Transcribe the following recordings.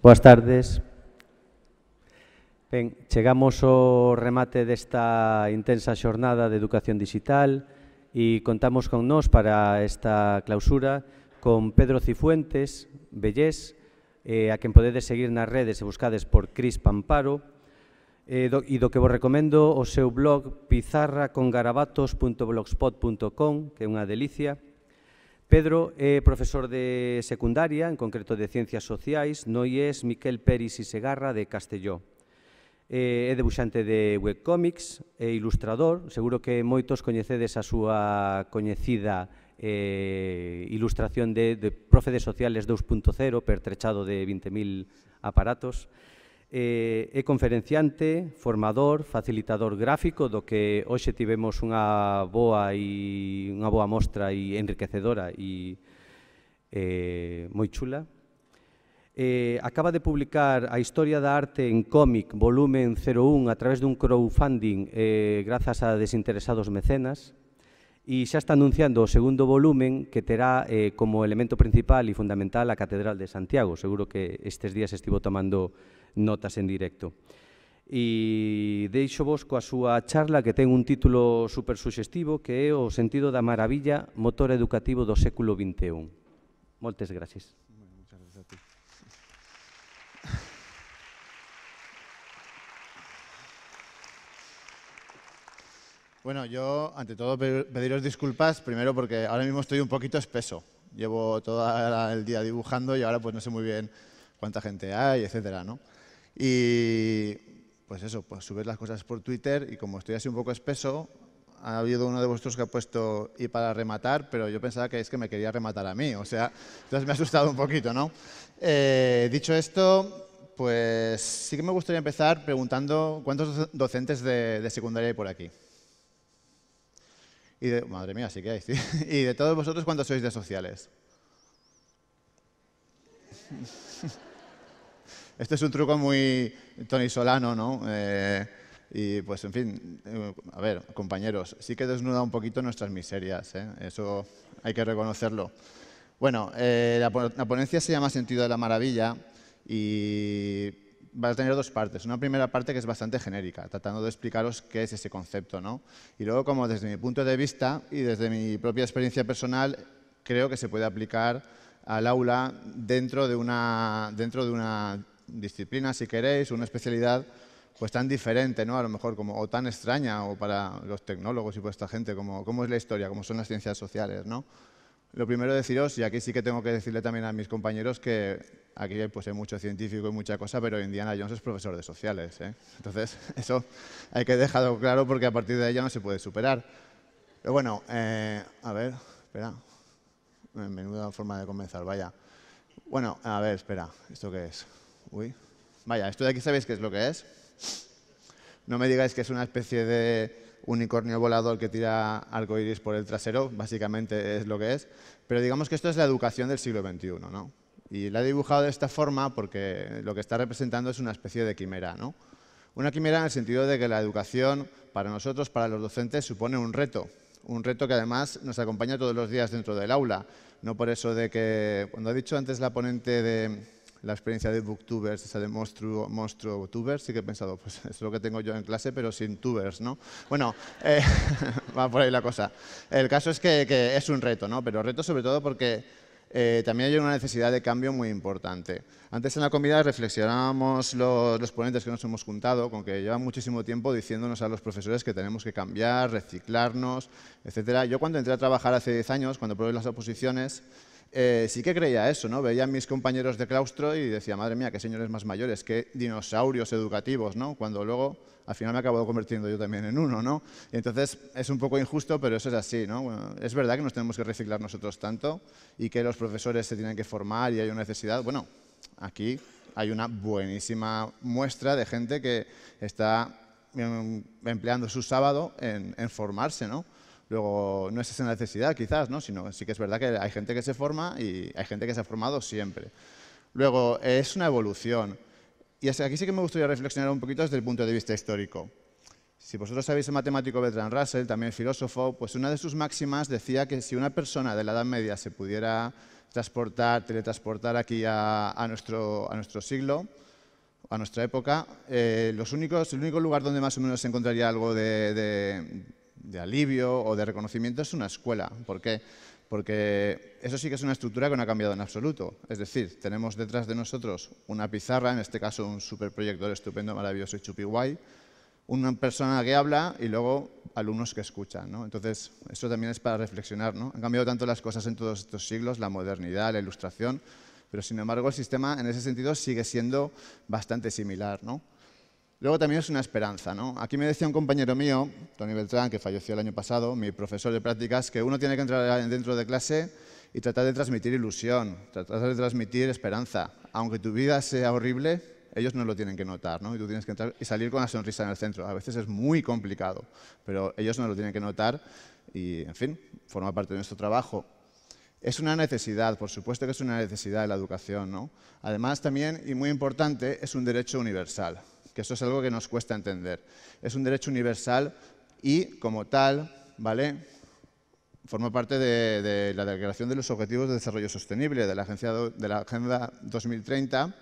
Boas tardes. Ben, chegamos ao remate desta intensa xornada de educación digital e contamos con nós para esta clausura con Pedro Cifuentes, Bellés, eh, a quen podedes seguir nas redes e buscades por Cris Pamparo, eh, do, e do que vos recomendo o seu blog pizarracongarabatos.blogspot.com, que é unha delicia, Pedro é profesor de secundaria, en concreto de Ciencias Sociais, no IES Miquel Peris y Segarra de Castelló. Eh, é debuxante de webcomics, é ilustrador, seguro que moitos coñecedes a súa coñecida eh, ilustración de, de Profe de Sociales 2.0, pertrechado de 20.000 aparatos eh, é conferenciante, formador, facilitador gráfico, do que hoxe tivemos unha boa e unha boa mostra e enriquecedora e eh, moi chula. Eh, acaba de publicar a historia da arte en cómic volumen 01 a través dun crowdfunding eh, grazas a desinteresados mecenas e xa está anunciando o segundo volumen que terá eh, como elemento principal e fundamental a Catedral de Santiago. Seguro que estes días estivo tomando notas en directo. Y deixo vos coa su charla que tengo un título super sugestivo que é o sentido da maravilla motor educativo do século XXI. E Moltes gracias. Bueno, Bueno, yo ante todo pediros disculpas, primero porque ahora mismo estoy un poquito espeso. Llevo todo el día dibujando y ahora pues no sé muy bien cuánta gente hay, etcétera, ¿no? Y pues eso, pues subir las cosas por Twitter y como estoy así un poco espeso, ha habido uno de vuestros que ha puesto y para rematar, pero yo pensaba que es que me quería rematar a mí, o sea, entonces me ha asustado un poquito, ¿no? Eh, dicho esto, pues sí que me gustaría empezar preguntando cuántos docentes de, secundaria hay por aquí. Y de, madre mía, sí que hay, sí. Y de todos vosotros, ¿cuántos sois de sociales? Este es un truco muy Tony Solano, ¿no? Eh, y pues, en fin, eh, a ver, compañeros, sí que desnuda un poquito nuestras miserias, ¿eh? eso hay que reconocerlo. Bueno, eh, la, ponencia se llama Sentido de la Maravilla y va a tener dos partes. Una primera parte que es bastante genérica, tratando de explicaros qué es ese concepto. ¿no? Y luego, como desde mi punto de vista y desde mi propia experiencia personal, creo que se puede aplicar al aula dentro de una, dentro de una disciplina, si queréis, una especialidad pues tan diferente, ¿no? A lo mejor como, o tan extraña, o para los tecnólogos y pues esta gente, como, es la historia, como son las ciencias sociales, ¿no? Lo primero deciros, y aquí sí que tengo que decirle también a mis compañeros que aquí pues, hay mucho científico y mucha cosa, pero Indiana Jones es profesor de sociales. ¿eh? Entonces, eso hay que dejarlo claro porque a partir de ella no se puede superar. Pero bueno, eh, a ver, espera. Menuda forma de comenzar, vaya. Bueno, a ver, espera, ¿esto qué es? Uy. Vaya, esto de aquí sabéis qué es lo que es. No me digáis que es una especie de unicornio volador que tira arcoiris por el trasero, básicamente es lo que es. Pero digamos que esto es la educación del siglo XXI, ¿no? Y la he dibujado de esta forma porque lo que está representando es una especie de quimera, ¿no? Una quimera en el sentido de que la educación para nosotros, para los docentes, supone un reto. Un reto que además nos acompaña todos los días dentro del aula. No por eso de que, cuando ha dicho antes la ponente de la experiencia de booktubers, esa de monstruo, monstruo tubers, sí que he pensado, pues es lo que tengo yo en clase, pero sin tubers, ¿no? Bueno, eh, va por ahí la cosa. El caso es que, que, es un reto, ¿no? Pero reto sobre todo porque eh, también hay una necesidad de cambio muy importante. Antes en la comida reflexionábamos los, ponentes que nos hemos juntado con que lleva muchísimo tiempo diciéndonos a los profesores que tenemos que cambiar, reciclarnos, etcétera. Yo cuando entré a trabajar hace 10 años, cuando probé las oposiciones, eh, sí que creía eso, ¿no? Veía a mis compañeros de claustro y decía, madre mía, qué señores más mayores, qué dinosaurios educativos, ¿no? Cuando luego, al final me he acabado convirtiendo yo también en uno, ¿no? Y entonces es un poco injusto, pero eso es así, ¿no? es verdad que nos tenemos que reciclar nosotros tanto y que los profesores se tienen que formar y hay una necesidad. Bueno, aquí hay una buenísima muestra de gente que está em, empleando su sábado en, en formarse, ¿no? Luego, no es esa necesidad quizás, ¿no? sino sí que es verdad que hay gente que se forma y hay gente que se ha formado siempre. Luego, es una evolución. Y aquí sí que me gustaría reflexionar un poquito desde el punto de vista histórico. Si vosotros sabéis el matemático Bertrand Russell, también filósofo, pues una de sus máximas decía que si una persona de la Edad Media se pudiera transportar, teletransportar aquí a, nuestro, a nuestro siglo, a nuestra época, eh, los únicos, el único lugar donde más o menos se encontraría algo de de alivio o de reconocimiento es una escuela. ¿Por qué? Porque eso sí que es una estructura que no ha cambiado en absoluto. Es decir, tenemos detrás de nosotros una pizarra, en este caso un superproyector estupendo, maravilloso y chupi guay, una persona que habla y luego alumnos que escuchan. ¿no? Entonces, eso también es para reflexionar. ¿no? Han cambiado tanto las cosas en todos estos siglos, la modernidad, la ilustración, pero sin embargo el sistema en ese sentido sigue siendo bastante similar. ¿no? Luego también es una esperanza. ¿no? Aquí me decía un compañero mío, Tony Beltrán, que falleció el año pasado, mi profesor de prácticas, que uno tiene que entrar dentro de clase y tratar de transmitir ilusión, tratar de transmitir esperanza. Aunque tu vida sea horrible, ellos no lo tienen que notar, Y tú tienes que entrar y salir con la sonrisa en el centro. A veces es muy complicado, pero ellos no lo tienen que notar y, en fin, forma parte de nuestro trabajo. Es una necesidad, por supuesto que es una necesidad de la educación, ¿no? Además, también, y muy importante, es un derecho universal que eso es algo que nos cuesta entender. Es un derecho universal y, como tal, ¿vale? forma parte de, la Declaración de los Objetivos de Desarrollo Sostenible de la, Agencia de la Agenda 2030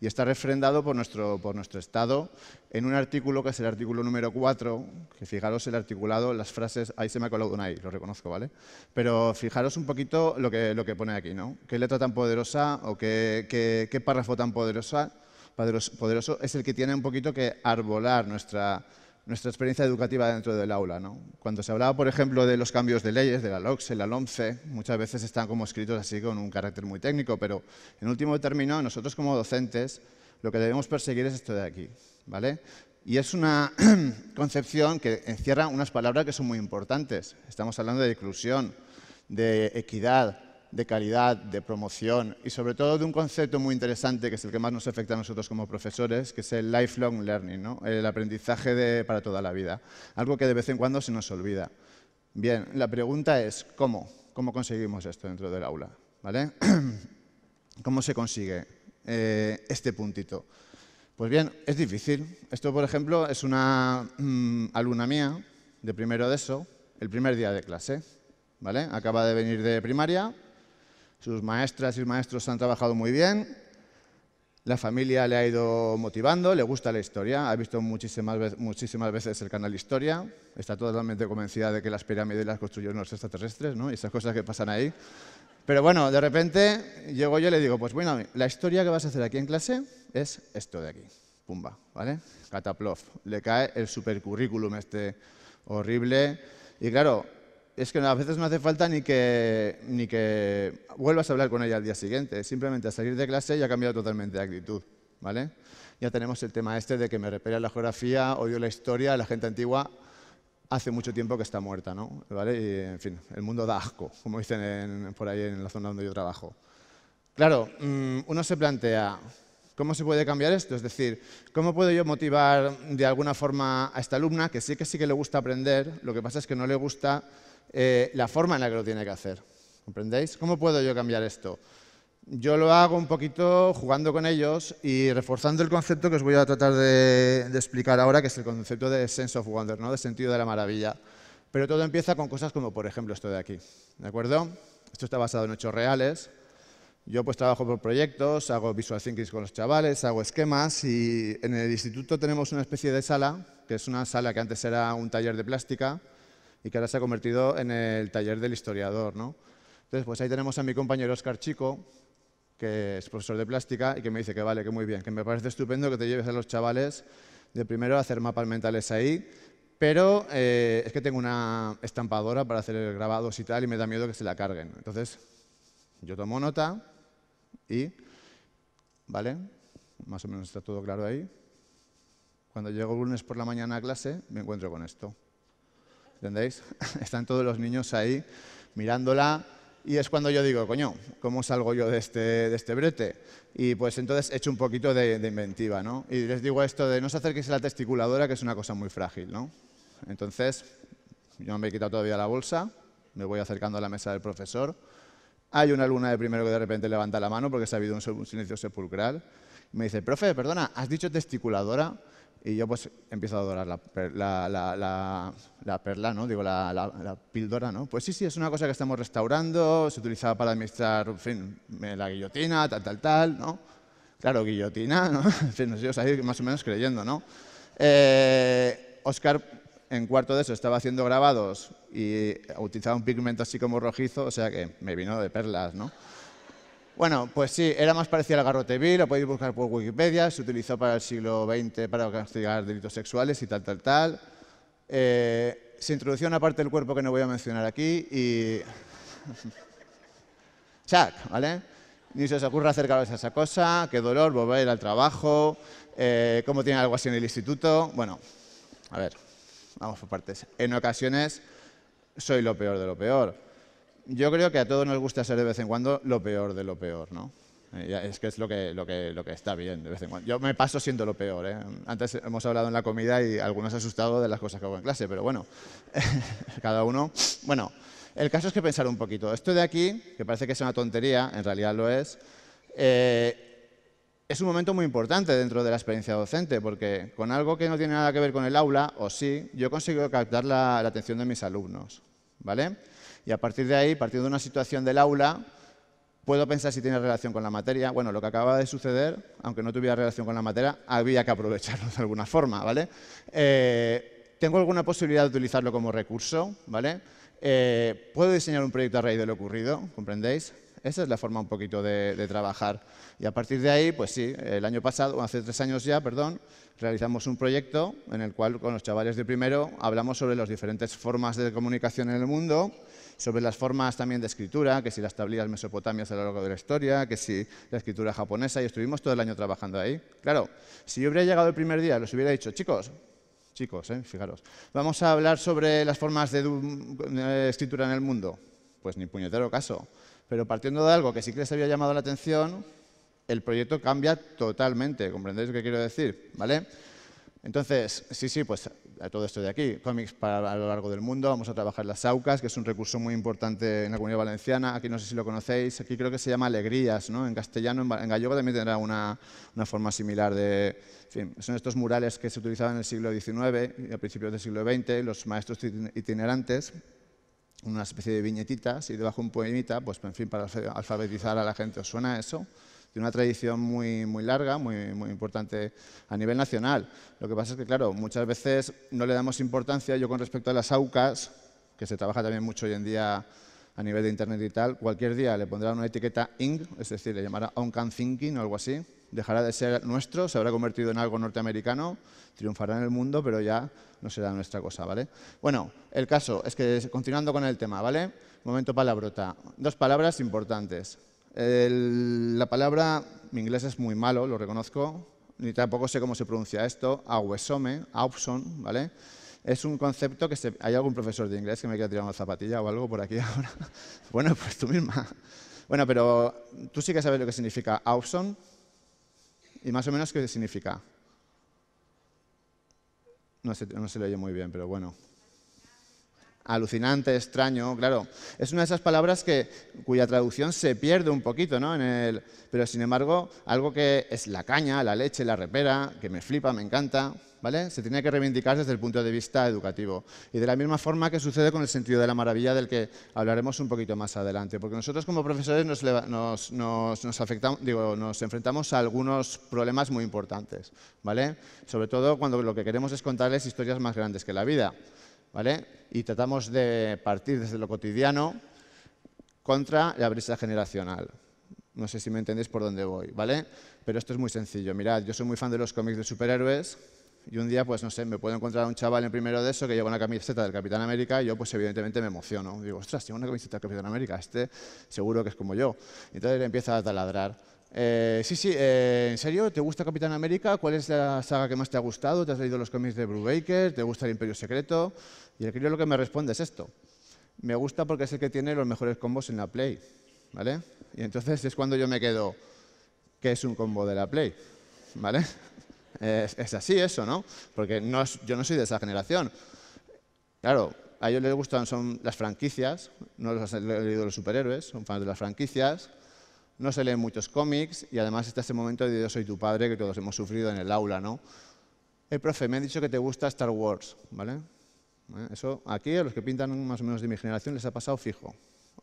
y está refrendado por nuestro, por nuestro Estado en un artículo que es el artículo número 4, que fijaros el articulado, las frases, ahí se me ha colado una ahí, lo reconozco, ¿vale? Pero fijaros un poquito lo que, lo que pone aquí, ¿no? ¿Qué letra tan poderosa o qué, qué párrafo tan poderosa poderoso es el que tiene un poquito que arbolar nuestra, nuestra experiencia educativa dentro del aula. Cuando se hablaba, por ejemplo, de los cambios de leyes, de la LOCSE, la LOMCE, muchas veces están como escritos así con un carácter muy técnico, pero en último término, nosotros como docentes lo que debemos perseguir es esto de aquí. ¿vale? Y es una concepción que encierra unas palabras que son muy importantes. Estamos hablando de inclusión, de equidad, de calidad, de promoción y sobre todo de un concepto muy interesante que es el que más nos afecta a nosotros como profesores, que es el lifelong learning, el aprendizaje para toda la vida, algo que de vez en cuando se nos olvida. Bien, la pregunta es ¿cómo? ¿Cómo conseguimos esto dentro del aula? ¿Vale? ¿Cómo se consigue eh, este puntito? Pues bien, es difícil. Esto, por ejemplo, es una mm, alumna mía de primero de eso, el primer día de clase. ¿Vale? Acaba de venir de primaria, sus maestras y maestros han trabajado muy bien, la familia le ha ido motivando, le gusta la historia, ha visto muchísimas, veces el canal Historia, está totalmente convencida de que las pirámides las construyeron los extraterrestres, ¿no? Y esas cosas que pasan ahí. Pero bueno, de repente llego yo y le digo, pues bueno, la historia que vas a hacer aquí en clase es esto de aquí, pumba, ¿vale? Cataplof. le cae el supercurrículum este horrible. Y claro, es que a veces no hace falta ni que, ni que vuelvas a hablar con ella al día siguiente. Simplemente a salir de clase ya ha cambiado totalmente de actitud. ¿vale? Ya tenemos el tema este de que me repele la geografía, odio la historia, la gente antigua hace mucho tiempo que está muerta. ¿no? ¿Vale? en fin, el mundo da asco, como dicen por ahí en la zona donde yo trabajo. Claro, mm, uno se plantea, ¿Cómo se puede cambiar esto? Es decir, ¿cómo puedo yo motivar de alguna forma a esta alumna que sí que sí que le gusta aprender, lo que pasa es que no le gusta eh, la forma en la que lo tiene que hacer. ¿Comprendéis? ¿Cómo puedo yo cambiar esto? Yo lo hago un poquito jugando con ellos y reforzando el concepto que os voy a tratar de, explicar ahora, que es el concepto de sense of wonder, ¿no? de sentido de la maravilla. Pero todo empieza con cosas como, por ejemplo, esto de aquí. ¿De acuerdo? Esto está basado en hechos reales. Yo pues trabajo por proyectos, hago visual thinking con los chavales, hago esquemas y en el instituto tenemos una especie de sala, que es una sala que antes era un taller de plástica, y que ahora se ha convertido en el taller del historiador. ¿no? Entonces, pues ahí tenemos a mi compañero Oscar Chico, que es profesor de plástica y que me dice que vale, que muy bien, que me parece estupendo que te lleves a los chavales de primero a hacer mapas mentales ahí, pero eh, es que tengo una estampadora para hacer grabados y tal y me da miedo que se la carguen. Entonces, yo tomo nota y, ¿vale? Más o menos está todo claro ahí. Cuando llego el lunes por la mañana a clase, me encuentro con esto. ¿Entendéis? Están todos los niños ahí mirándola y es cuando yo digo, coño, ¿cómo salgo yo de este, de este brete? Y pues entonces he hecho un poquito de, inventiva, ¿no? Y les digo esto de no se acerquéis a la testiculadora, que es una cosa muy frágil, ¿no? Entonces, yo me he quitado todavía la bolsa, me voy acercando a la mesa del profesor. Hay una alumna de primero que de repente levanta la mano porque se ha habido un silencio sepulcral. Y me dice, profe, perdona, ¿has dicho testiculadora? y yo pues empezado a adorar la, perla, ¿no? digo, la, píldora, ¿no? Pues sí, sí, es una cosa que estamos restaurando, se utilizaba para administrar, en fin, la guillotina, tal, tal, tal, ¿no? Claro, guillotina, ¿no? En fin, ahí más o menos creyendo, ¿no? Oscar, eh, en cuarto de eso, estaba haciendo grabados y utilizaba un pigmento así como rojizo, o sea que me vino de perlas, ¿no? Bueno, pues sí, era más parecido al garrote vil, lo podéis buscar por Wikipedia, se utilizó para el siglo XX para castigar delitos sexuales y tal, tal, tal. Eh, se introdujo una parte del cuerpo que no voy a mencionar aquí y... Chac, ¿vale? Ni se os ocurra acercaros a esa cosa, qué dolor, volver al trabajo, eh, cómo tiene algo así en el instituto. Bueno, a ver, vamos por partes. En ocasiones soy lo peor de lo peor yo creo que a todos nos gusta ser de vez en cuando lo peor de lo peor, ¿no? Eh, es que es lo que, lo que, está bien de vez en cuando. Yo me paso siendo lo peor. ¿eh? Antes hemos hablado en la comida y algunos asustados de las cosas que hago en clase, pero bueno, cada uno. Bueno, el caso es que pensar un poquito. Esto de aquí, que parece que es una tontería, en realidad lo es, eh, es un momento muy importante dentro de la experiencia docente, porque con algo que no tiene nada que ver con el aula, o sí, yo consigo captar la, la atención de mis alumnos. ¿Vale? y a partir de ahí, a partir de una situación del aula, puedo pensar si tiene relación con la materia. Bueno, lo que acaba de suceder, aunque no tuviera relación con la materia, había que aprovecharlo de alguna forma, ¿vale? Eh, tengo alguna posibilidad de utilizarlo como recurso, ¿vale? Eh, puedo diseñar un proyecto a raíz de lo ocurrido, ¿comprendéis? Esa es la forma un poquito de, de, trabajar. Y a partir de ahí, pues sí, el año pasado, hace tres años ya, perdón, realizamos un proyecto en el cual con los chavales de primero hablamos sobre las diferentes formas de comunicación en el mundo sobre las formas también de escritura, que si las tablillas mesopotamias a lo largo de la historia, que si la escritura japonesa, y estuvimos todo el año trabajando ahí. Claro, si yo hubiera llegado el primer día, los hubiera dicho, chicos, chicos, eh, fijaros, vamos a hablar sobre las formas de, escritura en el mundo. Pues ni puñetero caso. Pero partiendo de algo que sí que les había llamado la atención, el proyecto cambia totalmente, ¿comprendéis lo que quiero decir? ¿Vale? Entonces, sí, sí, pues todo esto de aquí, cómics para, a lo largo del mundo, vamos a trabajar las saucas, que es un recurso muy importante en la comunidad valenciana, aquí no sé si lo conocéis, aquí creo que se llama alegrías, en castellano, en gallego también tendrá una, forma similar de... son estos murales que se utilizaban en el siglo XIX y a principios del siglo XX, los maestros itinerantes, una especie de viñetitas y debajo un poemita, pues en fin, para alfabetizar a la gente, ¿os suena eso? tiene una tradición muy, muy larga, muy, muy importante a nivel nacional. Lo que pasa es que, claro, muchas veces no le damos importancia. Yo con respecto a las AUCAS, que se trabaja también mucho hoy en día a nivel de internet y tal, cualquier día le pondrá una etiqueta INC, es decir, le llamará on thinking o algo así, dejará de ser nuestro, se habrá convertido en algo norteamericano, triunfará en el mundo, pero ya no será nuestra cosa, ¿vale? Bueno, el caso es que, continuando con el tema, ¿vale? Momento palabrota. Dos palabras importantes. El, la palabra, mi inglés es muy malo, lo reconozco, ni tampoco sé cómo se pronuncia esto, auesome, auxon, ¿vale? Es un concepto que se, hay algún profesor de inglés que me quiera tirar una zapatilla o algo por aquí ahora. bueno, pues tú misma. Bueno, pero tú sí que sabes lo que significa aupson y más o menos qué significa. No se, no se le oye muy bien, pero bueno alucinante, extraño, claro. Es una de esas palabras que, cuya traducción se pierde un poquito, ¿no? En pero sin embargo, algo que es la caña, la leche, la repera, que me flipa, me encanta, ¿vale? Se tiene que reivindicar desde el punto de vista educativo. Y de la misma forma que sucede con el sentido de la maravilla del que hablaremos un poquito más adelante. Porque nosotros como profesores nos, nos enfrentamos a algunos problemas muy importantes, ¿vale? Sobre todo cuando lo que queremos es contarles historias más grandes que la vida. ¿vale? Y tratamos de partir desde lo cotidiano contra la brecha generacional. No sé si me entendéis por dónde voy, ¿vale? Pero esto es muy sencillo. Mirad, yo soy muy fan de los cómics de superhéroes y un día, pues no sé, me puedo encontrar a un chaval en primero de eso que lleva una camiseta del Capitán América y yo, pues evidentemente me emociono. Digo, ostras, lleva una camiseta del Capitán América, este seguro que es como yo. Entonces empieza a taladrar. Eh, sí, sí, eh, ¿en serio? ¿Te gusta Capitán América? ¿Cuál es la saga que más te ha gustado? ¿Te has leído los cómics de Brubaker? ¿Te gusta el Imperio Secreto? Y el crío lo que me responde es esto. Me gusta porque es el que tiene los mejores combos en la Play. ¿Vale? Y entonces es cuando yo me quedo, ¿qué es un combo de la Play? ¿Vale? Es, así eso, ¿no? Porque yo no soy de esa generación. Claro, a ellos les gustan son las franquicias, no los han leído los superhéroes, son fans de las franquicias, no se leen muchos cómics y además está ese momento de yo soy tu padre que todos hemos sufrido en el aula, ¿no? El profe, me han dicho que te gusta Star Wars, ¿vale? ¿eh? Eso aquí a los que pintan más o menos de mi generación les ha pasado fijo,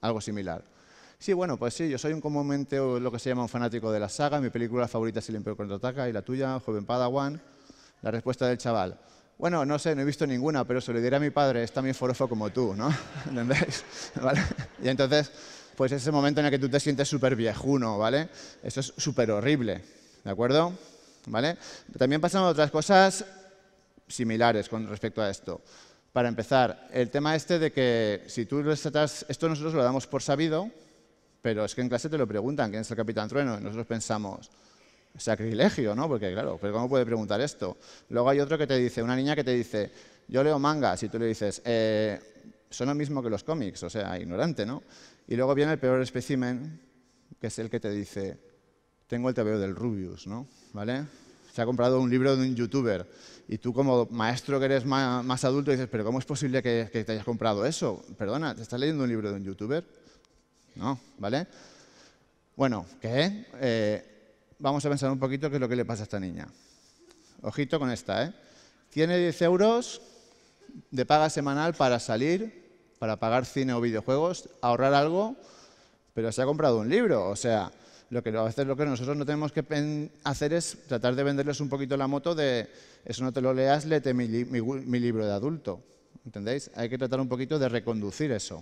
algo similar. Sí, bueno, pues sí, yo soy un comúnmente lo que se llama un fanático de la saga, mi película favorita es El Imperio Contraataca y la tuya, Joven Padawan. La respuesta del chaval, bueno, no sé, no he visto ninguna, pero se lo diré a mi padre, está también forofo como tú, ¿no? ¿Entendéis? Y entonces, pues ese momento en el que tú te sientes súper viejuno, ¿vale? Eso es súper horrible, ¿de acuerdo? ¿Vale? También pasan otras cosas similares con respecto a esto. Para empezar, el tema este de que si tú lo esto nosotros lo damos por sabido, pero es que en clase te lo preguntan, ¿quién es el Capitán Trueno? Y nosotros pensamos, sacrilegio, ¿no? Porque claro, pero ¿cómo puede preguntar esto? Luego hay otro que te dice, una niña que te dice, yo leo mangas, y tú le dices, eh, son lo mismo que los cómics, o sea, ignorante, ¿no? Y luego viene el peor espécimen, que es el que te dice, tengo el tabeo del Rubius, ¿no? ¿Vale? se ha comprado un libro de un youtuber y tú como maestro que eres más, más adulto dices, pero ¿cómo es posible que, te hayas comprado eso? Perdona, ¿te estás leyendo un libro de un youtuber? No, ¿vale? Bueno, ¿qué? Eh, vamos a pensar un poquito qué es lo que le pasa a esta niña. Ojito con esta, ¿eh? Tiene 10 euros de paga semanal para salir, para pagar cine o videojuegos, ahorrar algo, pero se ha comprado un libro, o sea, lo que a veces lo que nosotros no tenemos que hacer es tratar de venderles un poquito la moto de eso no te lo leas, léete mi, libro de adulto. ¿Entendéis? Hay que tratar un poquito de reconducir eso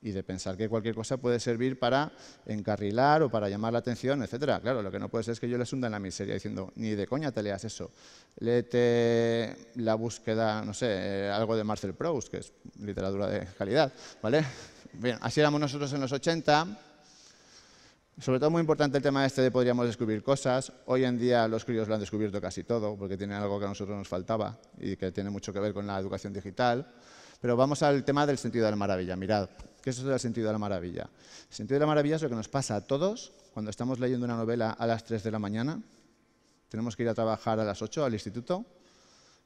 y de pensar que cualquier cosa puede servir para encarrilar o para llamar la atención, etcétera. Claro, lo que no puede ser es que yo les hunda en la miseria diciendo, ni de coña te leas eso. Léete la búsqueda, no sé, eh, algo de Marcel Proust, que es literatura de calidad, ¿vale? Bien, así éramos nosotros en los 80, sobre todo muy importante el tema este de podríamos descubrir cosas. Hoy en día los críos lo han descubierto casi todo, porque tienen algo que a nosotros nos faltaba y que tiene mucho que ver con la educación digital. Pero vamos al tema del sentido de la maravilla. Mirad, ¿qué es el sentido de la maravilla? El sentido de la maravilla es lo que nos pasa a todos cuando estamos leyendo una novela a las 3 de la mañana. Tenemos que ir a trabajar a las 8 al instituto,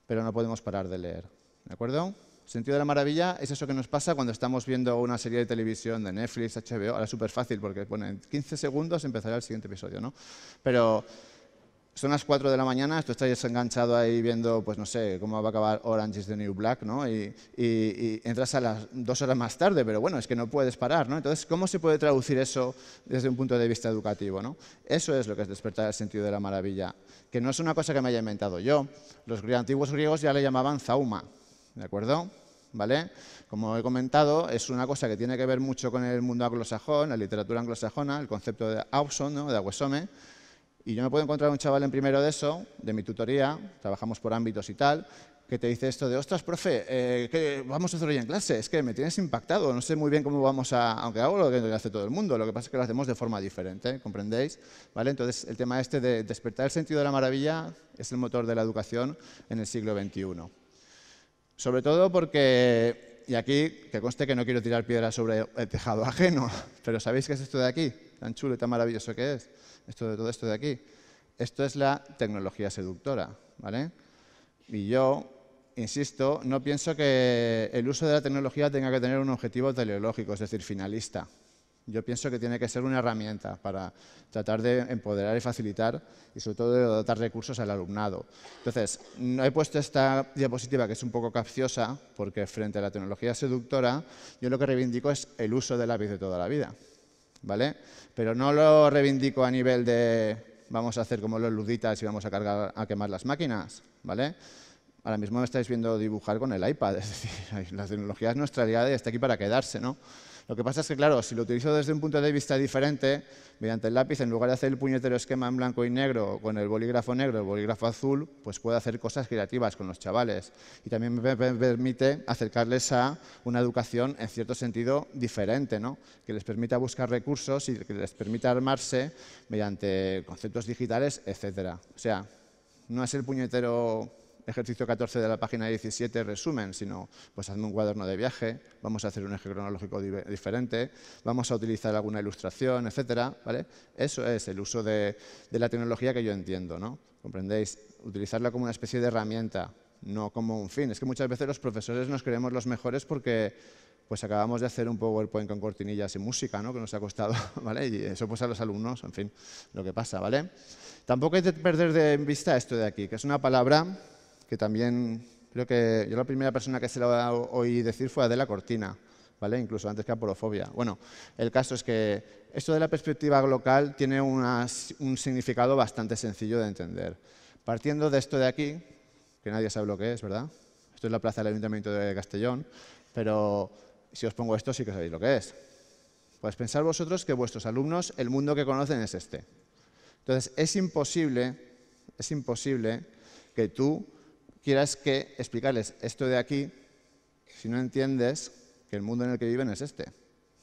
pero no podemos parar de leer. ¿De acuerdo? sentido de la maravilla es eso que nos pasa cuando estamos viendo una serie de televisión de Netflix, HBO. Ahora es súper fácil porque ponen en 15 segundos empezará el siguiente episodio, ¿no? Pero son las 4 de la mañana, tú estás enganchado ahí viendo, pues no sé, cómo va a acabar Orange is the New Black, ¿no? Y, entras a las dos horas más tarde, pero bueno, es que no puedes parar, ¿no? Entonces, ¿cómo se puede traducir eso desde un punto de vista educativo, ¿no? Eso es lo que es despertar el sentido de la maravilla, que no es una cosa que me haya inventado yo. Los antiguos griegos ya le llamaban zauma, ¿De acuerdo? ¿Vale? Como he comentado, es una cosa que tiene que ver mucho con el mundo anglosajón, la literatura anglosajona, el concepto de Awson, de Awesome. ¿eh? Y yo me puedo encontrar un chaval en primero de eso, de mi tutoría, trabajamos por ámbitos y tal, que te dice esto de, ostras, profe, eh, vamos a hacer hoy en clase, es que me tienes impactado, no sé muy bien cómo vamos a, aunque hago lo que hace todo el mundo, lo que pasa es que lo hacemos de forma diferente, ¿eh? ¿comprendéis? ¿Vale? Entonces, el tema este de despertar el sentido de la maravilla es el motor de la educación en el siglo XXI. Sobre todo porque, y aquí que conste que no quiero tirar piedras sobre el tejado ajeno, pero ¿sabéis qué es esto de aquí? Tan chulo y tan maravilloso que es, esto de todo esto de aquí. Esto es la tecnología seductora, ¿vale? Y yo, insisto, no pienso que el uso de la tecnología tenga que tener un objetivo teleológico, es decir, finalista. Yo pienso que tiene que ser una herramienta para tratar de empoderar y facilitar y sobre todo de dotar recursos al alumnado. Entonces, he puesto esta diapositiva que es un poco capciosa porque frente a la tecnología seductora yo lo que reivindico es el uso del lápiz de toda la vida. ¿vale? Pero no lo reivindico a nivel de vamos a hacer como los luditas y vamos a cargar a quemar las máquinas. ¿vale? Ahora mismo me estáis viendo dibujar con el iPad, es decir, la tecnología es nuestra aliada y está aquí para quedarse. ¿no? Lo que pasa es que, claro, si lo utilizo desde un punto de vista diferente, mediante el lápiz, en lugar de hacer el puñetero esquema en blanco y negro con el bolígrafo negro, el bolígrafo azul, pues puedo hacer cosas creativas con los chavales. Y también me permite acercarles a una educación, en cierto sentido, diferente, ¿no? que les permita buscar recursos y que les permita armarse mediante conceptos digitales, etc. O sea, no es el puñetero ejercicio 14 de la página 17, resumen, sino pues hazme un cuaderno de viaje, vamos a hacer un eje cronológico diferente, vamos a utilizar alguna ilustración, etcétera, ¿vale? Eso es el uso de, la tecnología que yo entiendo, ¿no? ¿Comprendéis? Utilizarla como una especie de herramienta, no como un fin. Es que muchas veces los profesores nos creemos los mejores porque pues acabamos de hacer un PowerPoint con cortinillas y música, ¿no? que nos ha costado, ¿vale? Y eso pues a los alumnos, en fin, lo que pasa, ¿vale? Tampoco hay que perder de vista esto de aquí, que es una palabra que también creo que yo la primera persona que se lo oí decir fue Adela Cortina, ¿vale? incluso antes que Apolofobia. Bueno, el caso es que esto de la perspectiva local tiene un significado bastante sencillo de entender. Partiendo de esto de aquí, que nadie sabe lo que es, ¿verdad? Esto es la plaza del Ayuntamiento de Castellón, pero si os pongo esto sí que sabéis lo que es. Pues pensar vosotros que vuestros alumnos, el mundo que conocen es este. Entonces, es imposible, es imposible que tú quieras que explicarles esto de aquí si no entiendes que el mundo en el que viven es este.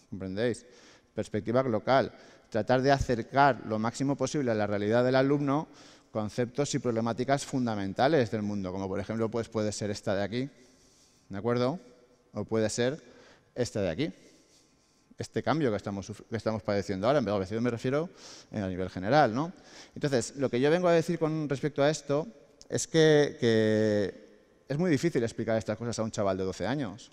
¿Comprendéis? Perspectiva local. Tratar de acercar lo máximo posible a la realidad del alumno conceptos y problemáticas fundamentales del mundo, como por ejemplo pues puede ser esta de aquí, ¿de acuerdo? O puede ser esta de aquí, este cambio que estamos, que estamos padeciendo ahora, en vez de me refiero a nivel general, ¿no? Entonces, lo que yo vengo a decir con respecto a esto es que, es muy difícil explicar estas cosas a un chaval de 12 años,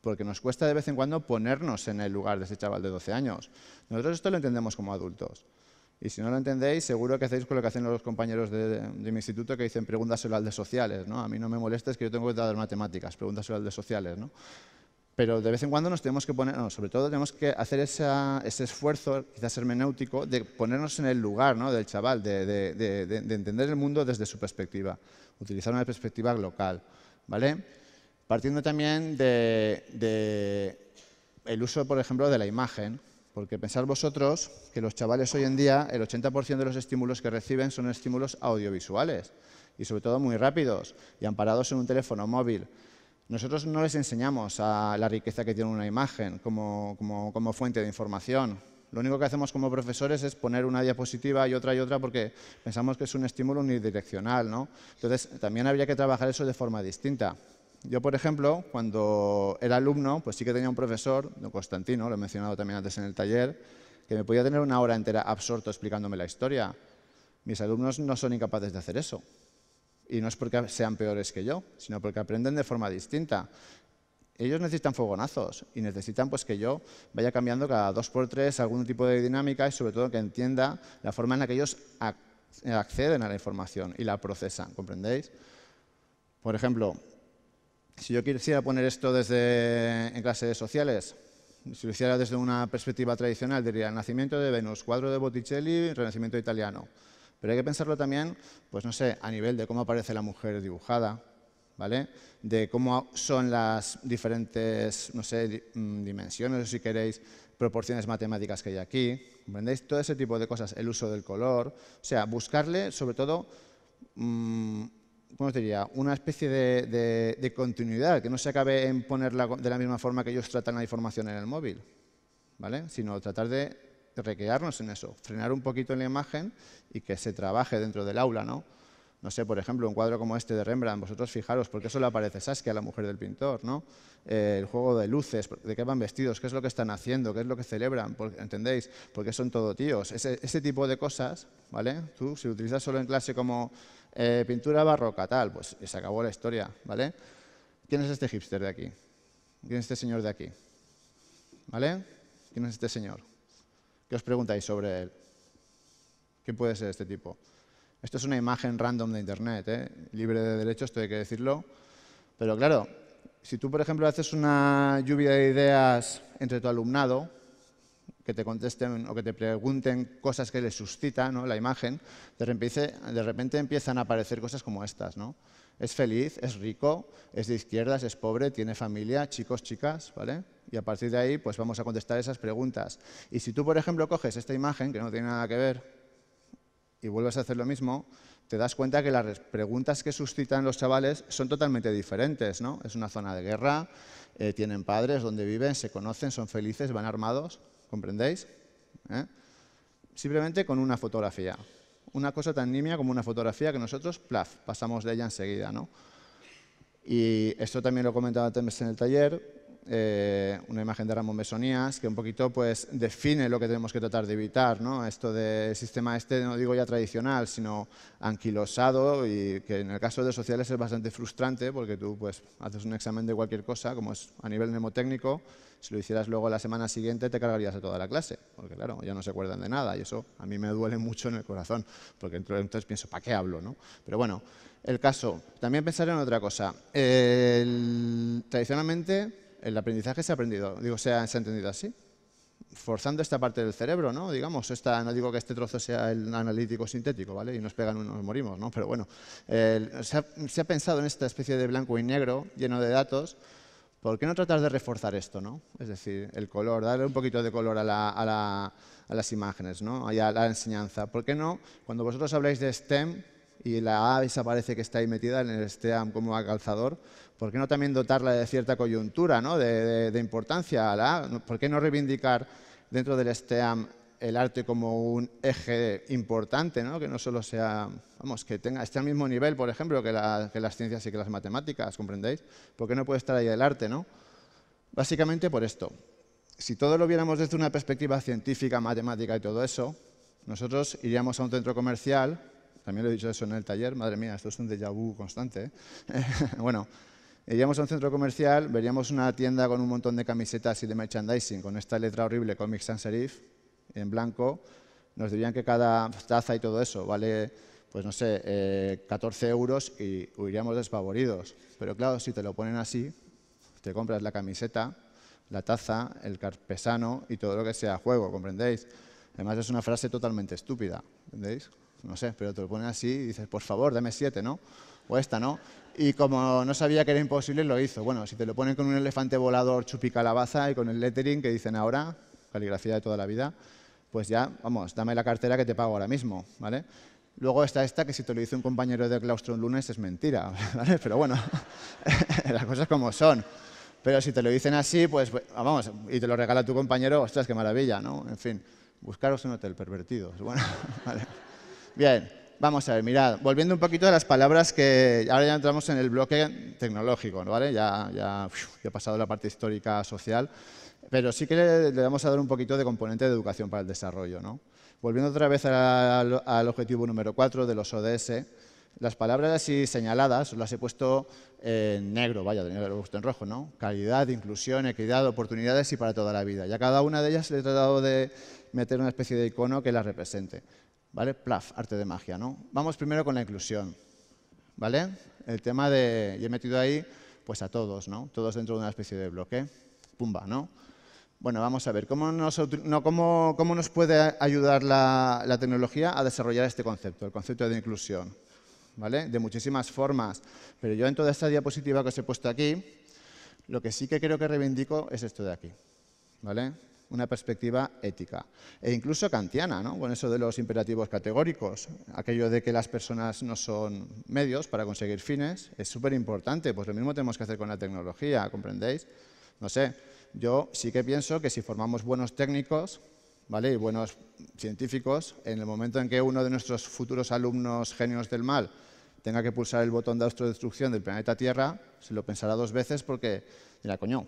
porque nos cuesta de vez en cuando ponernos en el lugar de ese chaval de 12 años. Nosotros esto lo entendemos como adultos. Y si no lo entendéis, seguro que hacéis con lo que hacen los compañeros de, mi instituto que dicen pregúntaselo al de sociales. ¿no? A mí no me molestes que yo tengo que dar matemáticas, pregúntaselo al de sociales. ¿no? pero de vez en cuando nos tenemos que poner, sobre todo tenemos que hacer ese esfuerzo, quizás hermenéutico, de ponernos en el lugar del chaval, de, entender el mundo desde su perspectiva, utilizar una perspectiva local, ¿vale? Partiendo también de, el uso, por ejemplo, de la imagen, porque pensad vosotros que los chavales hoy en día, el 80% de los estímulos que reciben son estímulos audiovisuales, y sobre todo muy rápidos, y amparados en un teléfono móvil. Nosotros no les enseñamos a la riqueza que tiene una imagen como, fuente de información. Lo único que hacemos como profesores es poner una diapositiva y otra y otra porque pensamos que es un estímulo unidireccional. Entonces, también habría que trabajar eso de forma distinta. Yo, por ejemplo, cuando era alumno, pues sí que tenía un profesor, don Constantino, lo he mencionado también antes en el taller, que me podía tener una hora entera absorto explicándome la historia. Mis alumnos no son incapaces de hacer eso. Y no es porque sean peores que yo, sino porque aprenden de forma distinta. Ellos necesitan fogonazos y necesitan pues, que yo vaya cambiando cada dos por tres algún tipo de dinámica y sobre todo que entienda la forma en la que ellos acceden a la información y la procesan, ¿comprendéis? Por ejemplo, si yo quisiera poner esto desde, en clases sociales, si lo hiciera desde una perspectiva tradicional, diría Nacimiento de Venus, cuadro de Botticelli, Renacimiento italiano. Pero hay que pensarlo también, pues no sé, a nivel de cómo aparece la mujer dibujada, ¿vale? De cómo son las diferentes, no sé, mm, dimensiones, o si queréis, proporciones matemáticas que hay aquí. ¿Comprendéis? Todo ese tipo de cosas, el uso del color. O sea, buscarle, sobre todo, mm, ¿cómo diría? Una especie de, de, continuidad, que no se acabe en ponerla de la misma forma que ellos tratan la información en el móvil, ¿vale? Sino tratar de Requearnos en eso, frenar un poquito en la imagen y que se trabaje dentro del aula, ¿no? No sé, por ejemplo, un cuadro como este de Rembrandt, vosotros fijaros, ¿por qué solo aparece Saskia, la mujer del pintor? ¿no? Eh, el juego de luces, ¿de qué van vestidos? ¿Qué es lo que están haciendo? ¿Qué es lo que celebran? ¿Entendéis? Porque son todo tíos. Ese, tipo de cosas, ¿vale? Tú, si lo utilizas solo en clase como eh, pintura barroca, tal, pues se acabó la historia, ¿vale? ¿Quién es este hipster de aquí? ¿Quién es este señor de aquí? ¿Vale? ¿Quién es este señor? ¿Qué os preguntáis sobre él? qué puede ser este tipo? Esto es una imagen random de Internet, ¿eh? libre de derechos, esto hay que decirlo. Pero claro, si tú, por ejemplo, haces una lluvia de ideas entre tu alumnado, que te contesten o que te pregunten cosas que les suscita ¿no? la imagen, de repente, de repente empiezan a aparecer cosas como estas. ¿no? Es feliz, es rico, es de izquierdas, es pobre, tiene familia, chicos, chicas, ¿vale? Y a partir de ahí, pues vamos a contestar esas preguntas. Y si tú, por ejemplo, coges esta imagen, que no tiene nada que ver, y vuelves a hacer lo mismo, te das cuenta que las preguntas que suscitan los chavales son totalmente diferentes, ¿no? Es una zona de guerra, eh, tienen padres, donde viven, se conocen, son felices, van armados, ¿comprendéis? ¿Eh? Simplemente con una fotografía una cosa tan nimia como una fotografía que nosotros, plaf, pasamos de ella enseguida. ¿no? Y esto también lo comentaba antes en el taller, eh, una imagen de Ramón Besonías, que un poquito pues, define lo que tenemos que tratar de evitar. ¿no? Esto del sistema este, no digo ya tradicional, sino anquilosado y que en el caso de sociales es bastante frustrante porque tú pues, haces un examen de cualquier cosa, como es a nivel mnemotécnico, si lo hicieras luego la semana siguiente te cargarías a toda la clase, porque claro, ya no se acuerdan de nada y eso a mí me duele mucho en el corazón, porque entonces pienso, ¿para qué hablo? No? Pero bueno, el caso, también pensar en otra cosa. tradicionalmente el aprendizaje se ha aprendido, digo, se ha, entendido así, forzando esta parte del cerebro, ¿no? Digamos, esta, no digo que este trozo sea el analítico sintético, ¿vale? Y nos pegan y nos morimos, ¿no? Pero bueno, se, ha, pensado en esta especie de blanco y negro lleno de datos, ¿por qué no tratar de reforzar esto, ¿no? Es decir, el color, darle un poquito de color a, las imágenes, ¿no? a la enseñanza. ¿Por qué no, cuando vosotros habláis de STEM y la A desaparece que está ahí metida en el STEM como a calzador, ¿Por qué no también dotarla de cierta coyuntura, ¿no? de, importancia? A ¿Por qué no reivindicar dentro del STEAM el arte como un eje importante, ¿no? que no solo sea, vamos, que tenga, este mismo nivel, por ejemplo, que, las ciencias y que las matemáticas, ¿comprendéis? ¿Por qué no puede estar ahí el arte? ¿no? Básicamente por esto. Si todo lo viéramos desde una perspectiva científica, matemática y todo eso, nosotros iríamos a un centro comercial, también lo he dicho eso en el taller, madre mía, esto es un déjà vu constante, ¿eh? bueno, iríamos a un centro comercial, veríamos una tienda con un montón de camisetas y de merchandising, con esta letra horrible, Comic Sans Serif, en blanco, nos dirían que cada taza y todo eso vale, pues no sé, 14 eh, euros y huiríamos despavoridos. Pero claro, si te lo ponen así, te compras la camiseta, la taza, el carpesano y todo lo que sea juego, ¿comprendéis? Además es una frase totalmente estúpida, ¿entendéis? No sé, pero te lo ponen así y dices, por favor, dame siete, ¿no? o esta, ¿no? Y como no sabía que era imposible, lo hizo. Bueno, si te lo ponen con un elefante volador calabaza y con el lettering que dicen ahora, caligrafía de toda la vida, pues ya, vamos, dame la cartera que te pago ahora mismo, ¿vale? Luego está esta que si te lo dice un compañero de claustro un lunes es mentira, ¿vale? Pero bueno, las cosas como son. Pero si te lo dicen así, pues, pues ah, vamos, y te lo regala tu compañero, ostras, qué maravilla, ¿no? En fin, buscaros un hotel pervertido Bueno, vale. Bien. Vamos a ver, mirad, volviendo un poquito a las palabras que ahora ya entramos en el bloque tecnológico, ¿vale? Ya, ya, he pasado la parte histórica social, pero sí que le, vamos a dar un poquito de componente de educación para el desarrollo. ¿no? Volviendo otra vez al objetivo número 4 de los ODS, las palabras así señaladas las he puesto en negro, vaya, que he puesto en rojo, ¿no? Calidad, inclusión, equidad, oportunidades y para toda la vida. Y a cada una de ellas le he tratado de meter una especie de icono que las represente. ¿Vale? Plaf, arte de magia, ¿no? Vamos primero con la inclusión, ¿vale? El tema de, y he metido ahí, pues a todos, ¿no? Todos dentro de una especie de bloque, pumba, ¿no? Bueno, vamos a ver, ¿cómo nos, cómo, nos puede ayudar la, la, tecnología a desarrollar este concepto, el concepto de inclusión? ¿Vale? De muchísimas formas, pero yo en toda esta diapositiva que os he puesto aquí, lo que sí que creo que reivindico es esto de aquí. ¿Vale? una perspectiva ética e incluso kantiana, ¿no? con eso de los imperativos categóricos, aquello de que las personas no son medios para conseguir fines, es súper importante, pues lo mismo tenemos que hacer con la tecnología, ¿comprendéis? No sé, yo sí que pienso que si formamos buenos técnicos ¿vale? y buenos científicos, en el momento en que uno de nuestros futuros alumnos genios del mal tenga que pulsar el botón de autodestrucción del planeta Tierra, se lo pensará dos veces porque mira, coño,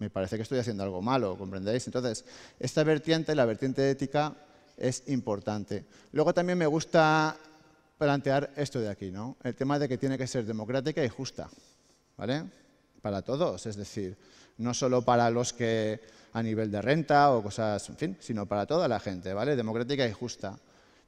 me parece que estoy haciendo algo malo, ¿comprendéis? Entonces, esta vertiente, la vertiente ética, es importante. Luego también me gusta plantear esto de aquí, ¿no? El tema de que tiene que ser democrática y justa, ¿vale? Para todos, es decir, no solo para los que a nivel de renta o cosas, en fin, sino para toda la gente, ¿vale? Democrática y justa.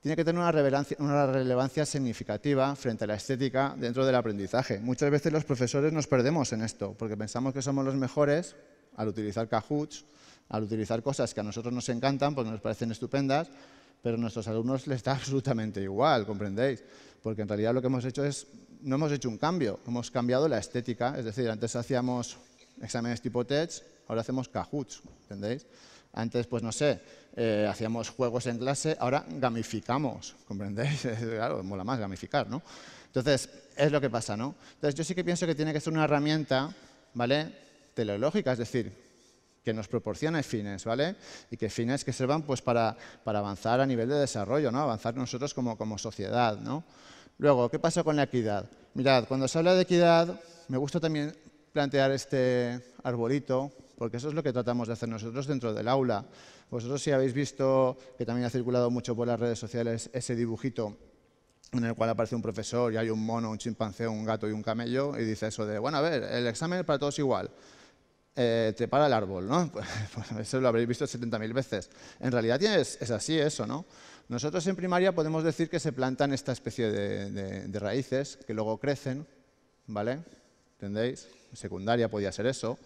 Tiene que tener una relevancia, una relevancia significativa frente a la estética dentro del aprendizaje. Muchas veces los profesores nos perdemos en esto, porque pensamos que somos los mejores al utilizar Kahoots, al utilizar cosas que a nosotros nos encantan porque nos parecen estupendas, pero a nuestros alumnos les da absolutamente igual, ¿comprendéis? Porque en realidad lo que hemos hecho es, no hemos hecho un cambio, hemos cambiado la estética, es decir, antes hacíamos exámenes tipo TEDx, ahora hacemos Kahoots, ¿entendéis? Antes, pues no sé, eh, hacíamos juegos en clase, ahora gamificamos, ¿comprendéis? claro, mola más gamificar, ¿no? Entonces, es lo que pasa, ¿no? Entonces, yo sí que pienso que tiene que ser una herramienta, ¿vale? lógica, es decir, que nos proporciona fines, ¿vale? Y que fines que sirvan pues, para, para avanzar a nivel de desarrollo, ¿no? Avanzar nosotros como, como sociedad, ¿no? Luego, ¿qué pasa con la equidad? Mirad, cuando se habla de equidad, me gusta también plantear este arbolito, porque eso es lo que tratamos de hacer nosotros dentro del aula. Vosotros si habéis visto, que también ha circulado mucho por las redes sociales, ese dibujito en el cual aparece un profesor y hay un mono, un chimpancé, un gato y un camello, y dice eso de, bueno, a ver, el examen para todos igual eh, trepar al árbol, ¿no? Pues eso lo habréis visto 70.000 veces. En realidad es, es, así eso, ¿no? Nosotros en primaria podemos decir que se plantan esta especie de, de raíces que luego crecen, ¿vale? ¿Entendéis? En secundaria podía ser eso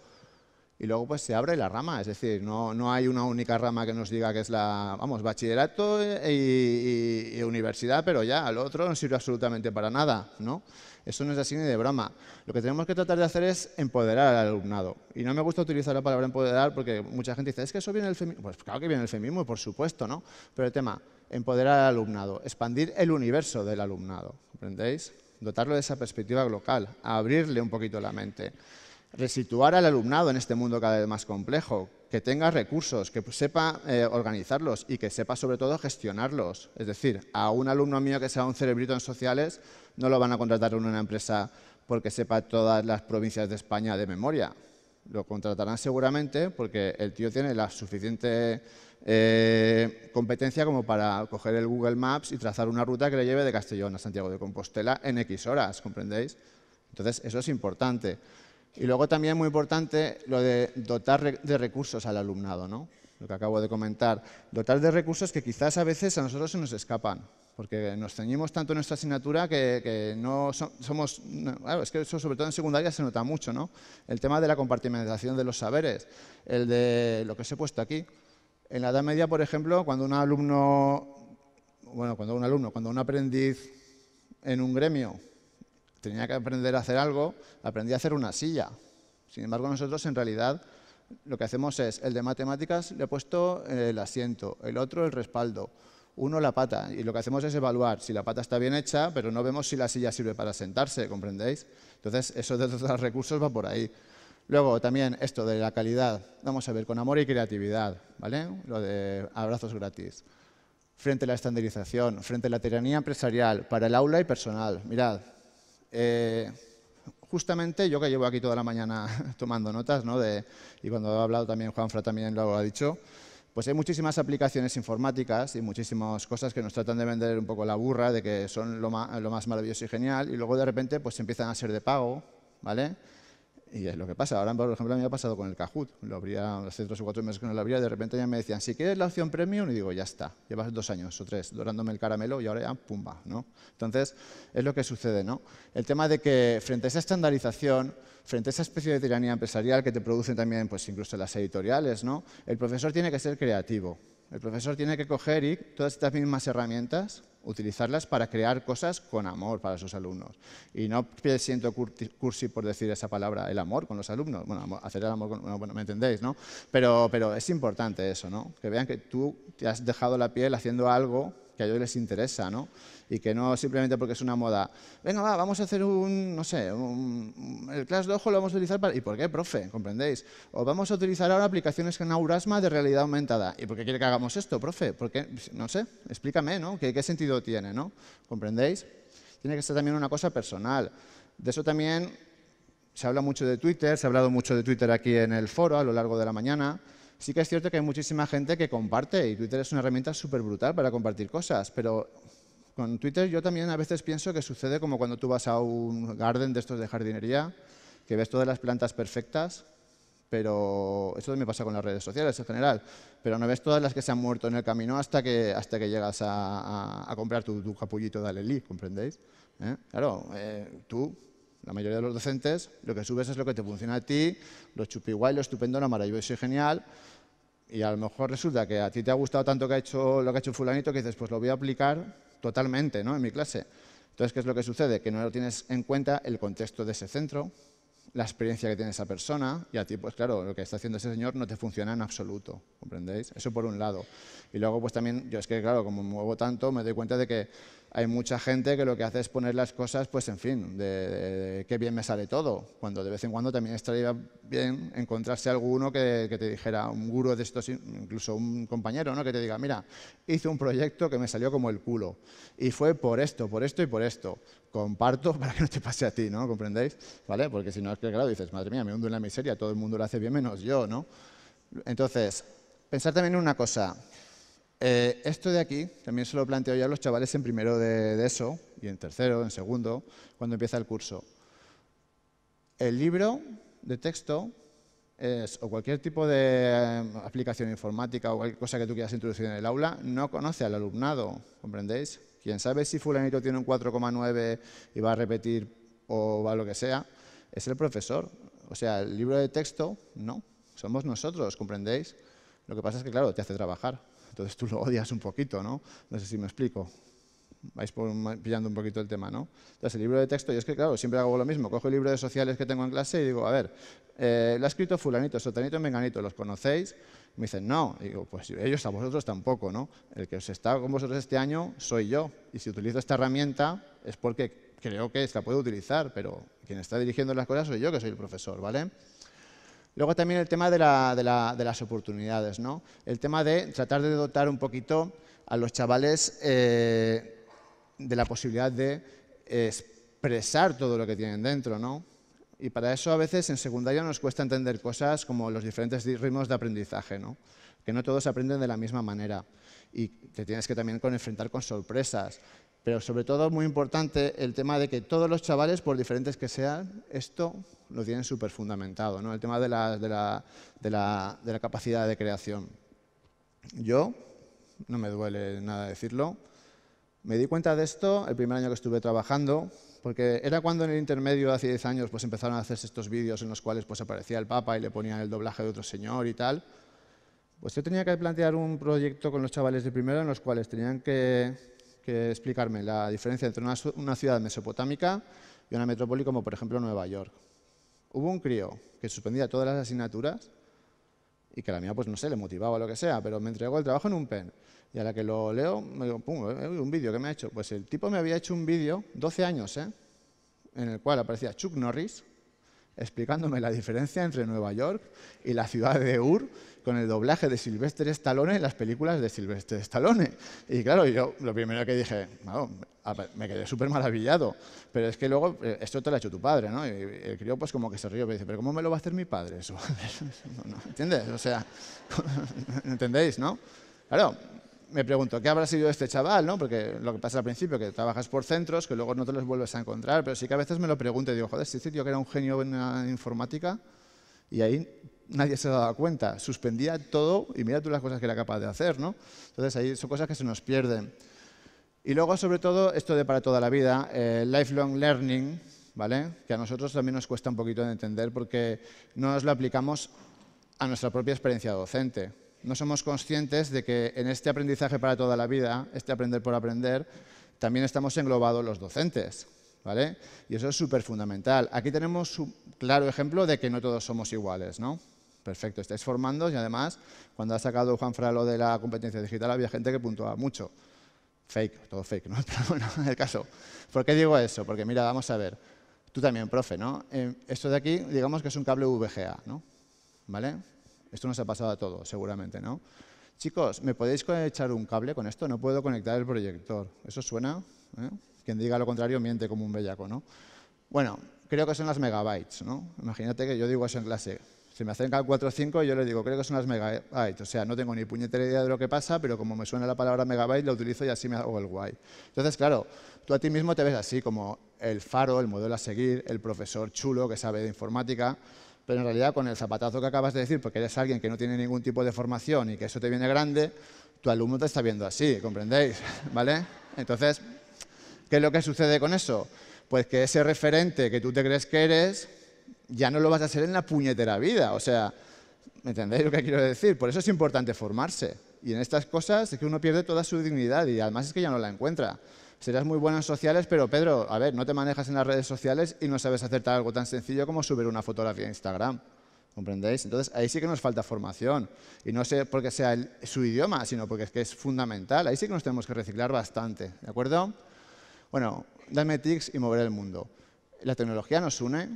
y luego pues se abre la rama, es decir, no, no hay una única rama que nos diga que es la, vamos, bachillerato y, universidad, pero ya, al otro no sirve absolutamente para nada, ¿no? Eso no es así ni de broma. Lo que tenemos que tratar de hacer es empoderar al alumnado. Y no me gusta utilizar la palabra empoderar porque mucha gente dice, es que eso viene el feminismo. Pues claro que viene el feminismo, por supuesto, ¿no? Pero el tema, empoderar al alumnado, expandir el universo del alumnado, ¿comprendéis? Dotarlo de esa perspectiva local, abrirle un poquito la mente resituar al alumnado en este mundo cada vez más complejo, que tenga recursos, que sepa eh, organizarlos y que sepa sobre todo gestionarlos. Es decir, a un alumno mío que sea un cerebrito en sociales no lo van a contratar en una empresa porque sepa todas las provincias de España de memoria. Lo contratarán seguramente porque el tío tiene la suficiente eh, competencia como para coger el Google Maps y trazar una ruta que le lleve de Castellón a Santiago de Compostela en X horas, ¿comprendéis? Entonces, eso es importante. Y luego también es muy importante lo de dotar de recursos al alumnado, ¿no? lo que acabo de comentar. Dotar de recursos que quizás a veces a nosotros se nos escapan, porque nos ceñimos tanto en nuestra asignatura que, no somos... es que eso sobre todo en secundaria se nota mucho, ¿no? El tema de la compartimentación de los saberes, el de lo que os he puesto aquí. En la Edad Media, por ejemplo, cuando un alumno... Bueno, cuando un alumno, cuando un aprendiz en un gremio tenía que aprender a hacer algo, aprendí a hacer una silla. Sin embargo, nosotros en realidad lo que hacemos es, el de matemáticas le he puesto eh, el asiento, el otro el respaldo, uno la pata, y lo que hacemos es evaluar si la pata está bien hecha, pero no vemos si la silla sirve para sentarse, ¿comprendéis? Entonces, eso de los recursos va por ahí. Luego, también esto de la calidad, vamos a ver, con amor y creatividad, ¿vale? Lo de abrazos gratis. Frente a la estandarización, frente a la tiranía empresarial, para el aula y personal. Mirad, eh, justamente yo que llevo aquí toda la mañana tomando notas, ¿no? de, y cuando ha hablado también Juanfra también lo ha dicho, pues hay muchísimas aplicaciones informáticas y muchísimas cosas que nos tratan de vender un poco la burra de que son lo, lo más maravilloso y genial y luego de repente pues empiezan a ser de pago, ¿vale? Y es lo que pasa. Ahora, por ejemplo, a mí me ha pasado con el Kahoot. Lo abría hace tres o cuatro meses que no lo abría. De repente ya me decían, si quieres la opción premium, y digo, ya está. Llevas dos años o tres dorándome el caramelo y ahora ya, pumba. ¿no? Entonces, es lo que sucede. ¿no? El tema de que frente a esa estandarización, frente a esa especie de tiranía empresarial que te producen también pues, incluso las editoriales, ¿no? el profesor tiene que ser creativo. El profesor tiene que coger y todas estas mismas herramientas utilizarlas para crear cosas con amor para sus alumnos. Y no siento cursi por decir esa palabra, el amor con los alumnos. Bueno, hacer el amor con... Bueno, me entendéis, ¿no? Pero, pero es importante eso, ¿no? Que vean que tú te has dejado la piel haciendo algo que a ellos les interesa, ¿no? Y que no simplemente porque es una moda, venga, vamos a hacer un, no sé, el Clash de Ojo lo vamos a utilizar para... ¿Y por qué, profe? ¿Comprendéis? O vamos a utilizar ahora aplicaciones con Aurasma de realidad aumentada. ¿Y por qué quiere que hagamos esto, profe? ¿Por qué? no sé, explícame, ¿no? ¿Qué, qué sentido tiene, no? ¿Comprendéis? Tiene que ser también una cosa personal. De eso también se habla mucho de Twitter, se ha hablado mucho de Twitter aquí en el foro a lo largo de la mañana sí que es cierto que hay muchísima gente que comparte y Twitter es una herramienta súper brutal para compartir cosas, pero con Twitter yo también a veces pienso que sucede como cuando tú vas a un garden de estos de jardinería, que ves todas las plantas perfectas, pero eso me pasa con las redes sociales en general, pero no ves todas las que se han muerto en el camino hasta que, hasta que llegas a, comprar tu, capullito de Alelí, ¿comprendéis? ¿Eh? Claro, eh, tú la mayoría de los docentes lo que subes es lo que te funciona a ti, lo chupi guay, lo estupendo, lo maravilloso y genial. Y a lo mejor resulta que a ti te ha gustado tanto lo que ha hecho fulanito que dices, pues lo voy a aplicar totalmente ¿no? en mi clase. Entonces, ¿qué es lo que sucede? Que no lo tienes en cuenta el contexto de ese centro, la experiencia que tiene esa persona y a ti, pues claro, lo que está haciendo ese señor no te funciona en absoluto, ¿comprendéis? Eso por un lado. Y luego, pues también, yo es que, claro, como me muevo tanto, me doy cuenta de que hay mucha gente que lo que hace es poner las cosas, pues en fin, de, qué bien me sale todo, cuando de vez en cuando también estaría bien encontrarse alguno que, que, te dijera, un gurú de estos, incluso un compañero, ¿no? Que te diga, mira, hice un proyecto que me salió como el culo y fue por esto, por esto y por esto comparto para que no te pase a ti, ¿no? ¿Comprendéis? ¿Vale? Porque si no es que, claro, dices, madre mía, me hundo en la miseria, todo el mundo lo hace bien menos yo, ¿no? Entonces, pensar también en una cosa. Eh, esto de aquí también se lo planteo ya a los chavales en primero de, eso, y en tercero, en segundo, cuando empieza el curso. El libro de texto o cualquier tipo de eh, aplicación informática o cualquier cosa que tú quieras introducir en el aula, no conoce al alumnado, ¿comprendéis? Quién sabe si fulanito tiene un 4,9 y va a repetir o va a lo que sea, es el profesor. O sea, el libro de texto, no, somos nosotros, ¿comprendéis? Lo que pasa es que, claro, te hace trabajar. Entonces tú lo odias un poquito, ¿no? No sé si me explico. Vais pillando un poquito el tema, ¿no? Entonces, el libro de texto, y es que, claro, siempre hago lo mismo. Cojo el libro de sociales que tengo en clase y digo, a ver, eh, lo ha escrito fulanito, sotanito, menganito, ¿los conocéis? Me dicen, no. pues ellos a vosotros tampoco, ¿no? El que os está con vosotros este año soy yo. Y si utilizo esta herramienta es porque creo que la puedo utilizar, pero quien está dirigiendo las cosas soy yo, que soy el profesor, ¿vale? Luego también el tema de, las oportunidades, ¿no? El tema de tratar de dotar un poquito a los chavales eh, de la posibilidad de expresar todo lo que tienen dentro, ¿no? Y para eso a veces en secundaria nos cuesta entender cosas como los diferentes ritmos de aprendizaje, ¿no? que no todos aprenden de la misma manera y te tienes que también enfrentar con sorpresas. Pero sobre todo muy importante el tema de que todos los chavales, por diferentes que sean, esto lo tienen súper fundamentado, ¿no? el tema de la, de la capacidad de creación. Yo, no me duele nada decirlo, me di cuenta de esto el primer año que estuve trabajando porque era cuando en el intermedio, hace 10 años, pues empezaron a hacerse estos vídeos en los cuales pues aparecía el Papa y le ponían el doblaje de otro señor y tal. Pues yo tenía que plantear un proyecto con los chavales de primero en los cuales tenían que, explicarme la diferencia entre una ciudad mesopotámica y una metrópoli como por ejemplo Nueva York. Hubo un crío que suspendía todas las asignaturas y que la mía, pues no sé, le motivaba o lo que sea, pero me entregó el trabajo en un pen. Y a la que lo leo, me digo, pum, eh, eh, un vídeo que me ha hecho. Pues el tipo me había hecho un vídeo, 12 años, ¿eh? en el cual aparecía Chuck Norris explicándome la diferencia entre Nueva York y la ciudad de Ur con el doblaje de Sylvester Stallone en las películas de Sylvester Stallone. Y claro, yo lo primero que dije, me quedé súper maravillado, pero es que luego eh, esto te lo ha hecho tu padre, ¿no? Y el crío pues como que se rió, pero dice, pero ¿cómo me lo va a hacer mi padre eso? no, no, ¿Entiendes? O sea, ¿entendéis, no? Claro, me pregunto, ¿qué habrá sido este chaval? ¿no? Porque lo que pasa al principio, que trabajas por centros, que luego no te los vuelves a encontrar, pero sí que a veces me lo pregunto y digo, joder, este tío que era un genio en la informática, y ahí nadie se daba cuenta. Suspendía todo y mira tú las cosas que era capaz de hacer, ¿no? Entonces ahí son cosas que se nos pierden. Y luego, sobre todo, esto de para toda la vida, eh, lifelong learning, ¿vale? Que a nosotros también nos cuesta un poquito de entender porque no nos lo aplicamos a nuestra propia experiencia docente. No somos conscientes de que en este aprendizaje para toda la vida, este aprender por aprender, también estamos englobados los docentes. ¿Vale? Y eso es súper fundamental. Aquí tenemos un claro ejemplo de que no todos somos iguales, ¿no? perfecto, estáis formando y además, cuando ha sacado Juan Fralo de la competencia digital, había gente que puntuaba mucho. Fake, todo fake, ¿no? Pero bueno, en el caso. ¿Por qué digo eso? Porque mira, vamos a ver, tú también, profe, ¿no? Eh, esto de aquí, digamos que es un cable VGA, ¿no? ¿Vale? Esto nos ha pasado a todos, seguramente, ¿no? Chicos, ¿me podéis echar un cable con esto? No puedo conectar el proyector. ¿Eso suena? ¿Eh? Quien diga lo contrario miente como un bellaco, ¿no? Bueno, creo que son las megabytes, ¿no? Imagínate que yo digo eso en clase. Se me acerca o 4.5 y yo le digo, creo que son las megabytes. O sea, no tengo ni puñetera idea de lo que pasa, pero como me suena la palabra megabyte, la utilizo y así me hago el guay. Entonces, claro, tú a ti mismo te ves así, como el faro, el modelo a seguir, el profesor chulo que sabe de informática, pero en realidad con el zapatazo que acabas de decir, porque eres alguien que no tiene ningún tipo de formación y que eso te viene grande, tu alumno te está viendo así, ¿comprendéis? ¿Vale? Entonces, ¿qué es lo que sucede con eso? Pues que ese referente que tú te crees que eres ya no lo vas a hacer en la puñetera vida. O sea, ¿me entendéis lo que quiero decir? Por eso es importante formarse. Y en estas cosas es que uno pierde toda su dignidad y además es que ya no la encuentra. Serás muy bueno en sociales, pero Pedro, a ver, no te manejas en las redes sociales y no sabes hacer algo tan sencillo como subir una fotografía a Instagram. ¿Comprendéis? Entonces ahí sí que nos falta formación. Y no sé porque sea su idioma, sino porque es que es fundamental. Ahí sí que nos tenemos que reciclar bastante. ¿De acuerdo? Bueno, dame tics y mover el mundo. La tecnología nos une,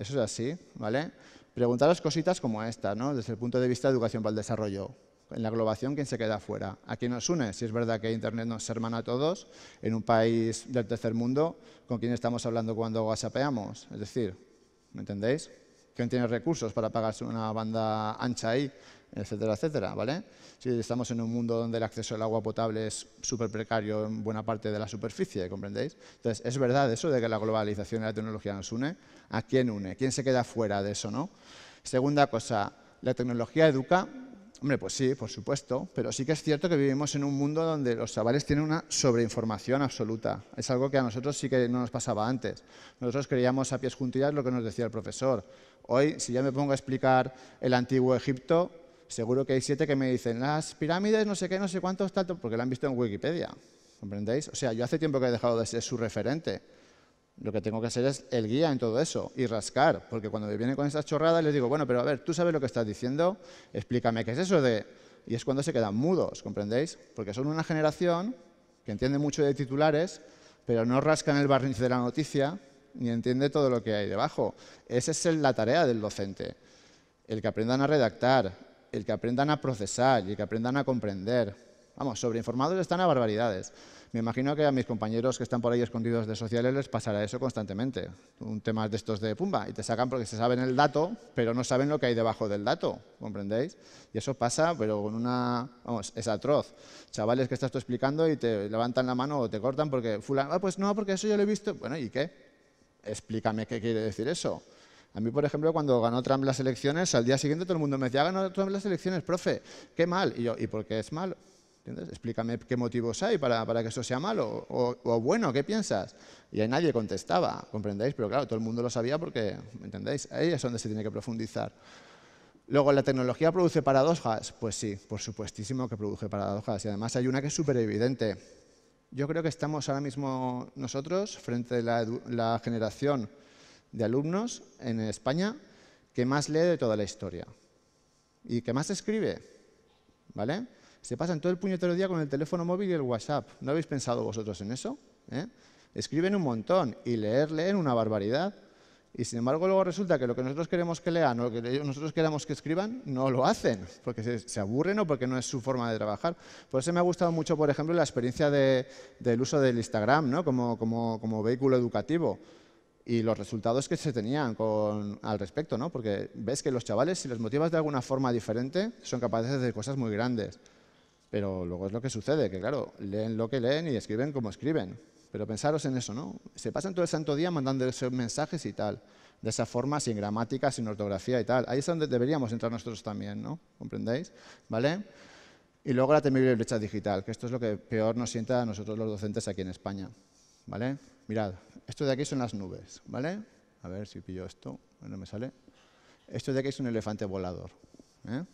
eso es así, ¿vale? las cositas como esta, ¿no? Desde el punto de vista de educación para el desarrollo. En la globación, ¿quién se queda fuera? ¿A quién nos une? Si es verdad que Internet nos hermana a todos, en un país del tercer mundo, ¿con quién estamos hablando cuando whatsappeamos? Es decir, ¿me entendéis? ¿Quién tiene recursos para pagarse una banda ancha ahí? etcétera, etcétera, ¿vale? Si estamos en un mundo donde el acceso al agua potable es súper precario en buena parte de la superficie, ¿comprendéis? Entonces, es verdad eso de que la globalización y la tecnología nos une. ¿A quién une? ¿Quién se queda fuera de eso, no? Segunda cosa, ¿la tecnología educa? Hombre, pues sí, por supuesto, pero sí que es cierto que vivimos en un mundo donde los chavales tienen una sobreinformación absoluta. Es algo que a nosotros sí que no nos pasaba antes. Nosotros creíamos a pies juntillas lo que nos decía el profesor. Hoy, si ya me pongo a explicar el antiguo Egipto, seguro que hay siete que me dicen las pirámides, no sé qué, no sé cuántos, tanto, porque la han visto en Wikipedia. ¿Comprendéis? O sea, yo hace tiempo que he dejado de ser su referente. Lo que tengo que hacer es el guía en todo eso y rascar, porque cuando me vienen con esas chorradas les digo, bueno, pero a ver, tú sabes lo que estás diciendo, explícame qué es eso de... Y es cuando se quedan mudos, ¿comprendéis? Porque son una generación que entiende mucho de titulares, pero no rascan el barniz de la noticia ni entiende todo lo que hay debajo. Esa es la tarea del docente. El que aprendan a redactar, el que aprendan a procesar y el que aprendan a comprender. Vamos, sobreinformados están a barbaridades. Me imagino que a mis compañeros que están por ahí escondidos de sociales les pasará eso constantemente. Un tema de estos de pumba, y te sacan porque se saben el dato, pero no saben lo que hay debajo del dato, ¿comprendéis? Y eso pasa, pero con una... Vamos, es atroz. Chavales que estás tú explicando y te levantan la mano o te cortan porque fulano... Ah, pues no, porque eso yo lo he visto. Bueno, ¿y qué? Explícame qué quiere decir eso. A mí, por ejemplo, cuando ganó Trump las elecciones, al día siguiente todo el mundo me decía, ganó Trump las elecciones, profe, qué mal. Y yo, ¿y por qué es malo? ¿Entiendes? Explícame qué motivos hay para, que eso sea malo o, bueno, ¿qué piensas? Y ahí nadie contestaba, ¿comprendéis? Pero claro, todo el mundo lo sabía porque, ¿entendéis? Ahí es donde se tiene que profundizar. Luego, ¿la tecnología produce paradojas? Pues sí, por supuestísimo que produce paradojas. Y además hay una que es súper evidente. Yo creo que estamos ahora mismo nosotros frente a la, la generación de alumnos en España que más lee de toda la historia y que más escribe, ¿vale? Se pasan todo el puñetero día con el teléfono móvil y el WhatsApp. ¿No habéis pensado vosotros en eso? Eh? Escriben un montón y leer, leen una barbaridad. Y sin embargo luego resulta que lo que nosotros queremos que lean o lo que nosotros queramos que escriban, no lo hacen, porque se, aburren o porque no es su forma de trabajar. Por eso me ha gustado mucho, por ejemplo, la experiencia del uso del Instagram como vehículo educativo y los resultados que se tenían con, al respecto, ¿no? Porque ves que los chavales, si los motivas de alguna forma diferente, son capaces de hacer cosas muy grandes. Pero luego es lo que sucede, que claro, leen lo que leen y escriben como escriben. Pero pensaros en eso, ¿no? Se pasan todo el santo día mandando esos mensajes y tal. De esa forma, sin gramática, sin ortografía y tal. Ahí es donde deberíamos entrar nosotros también, ¿no? ¿Comprendéis? ¿Vale? Y luego la temible brecha digital, que esto es lo que peor nos sienta a nosotros los docentes aquí en España. ¿Vale? Mirad, esto de aquí son las nubes, ¿vale? A ver si pillo esto, no me sale. Esto de aquí es un elefante volador. ¿eh?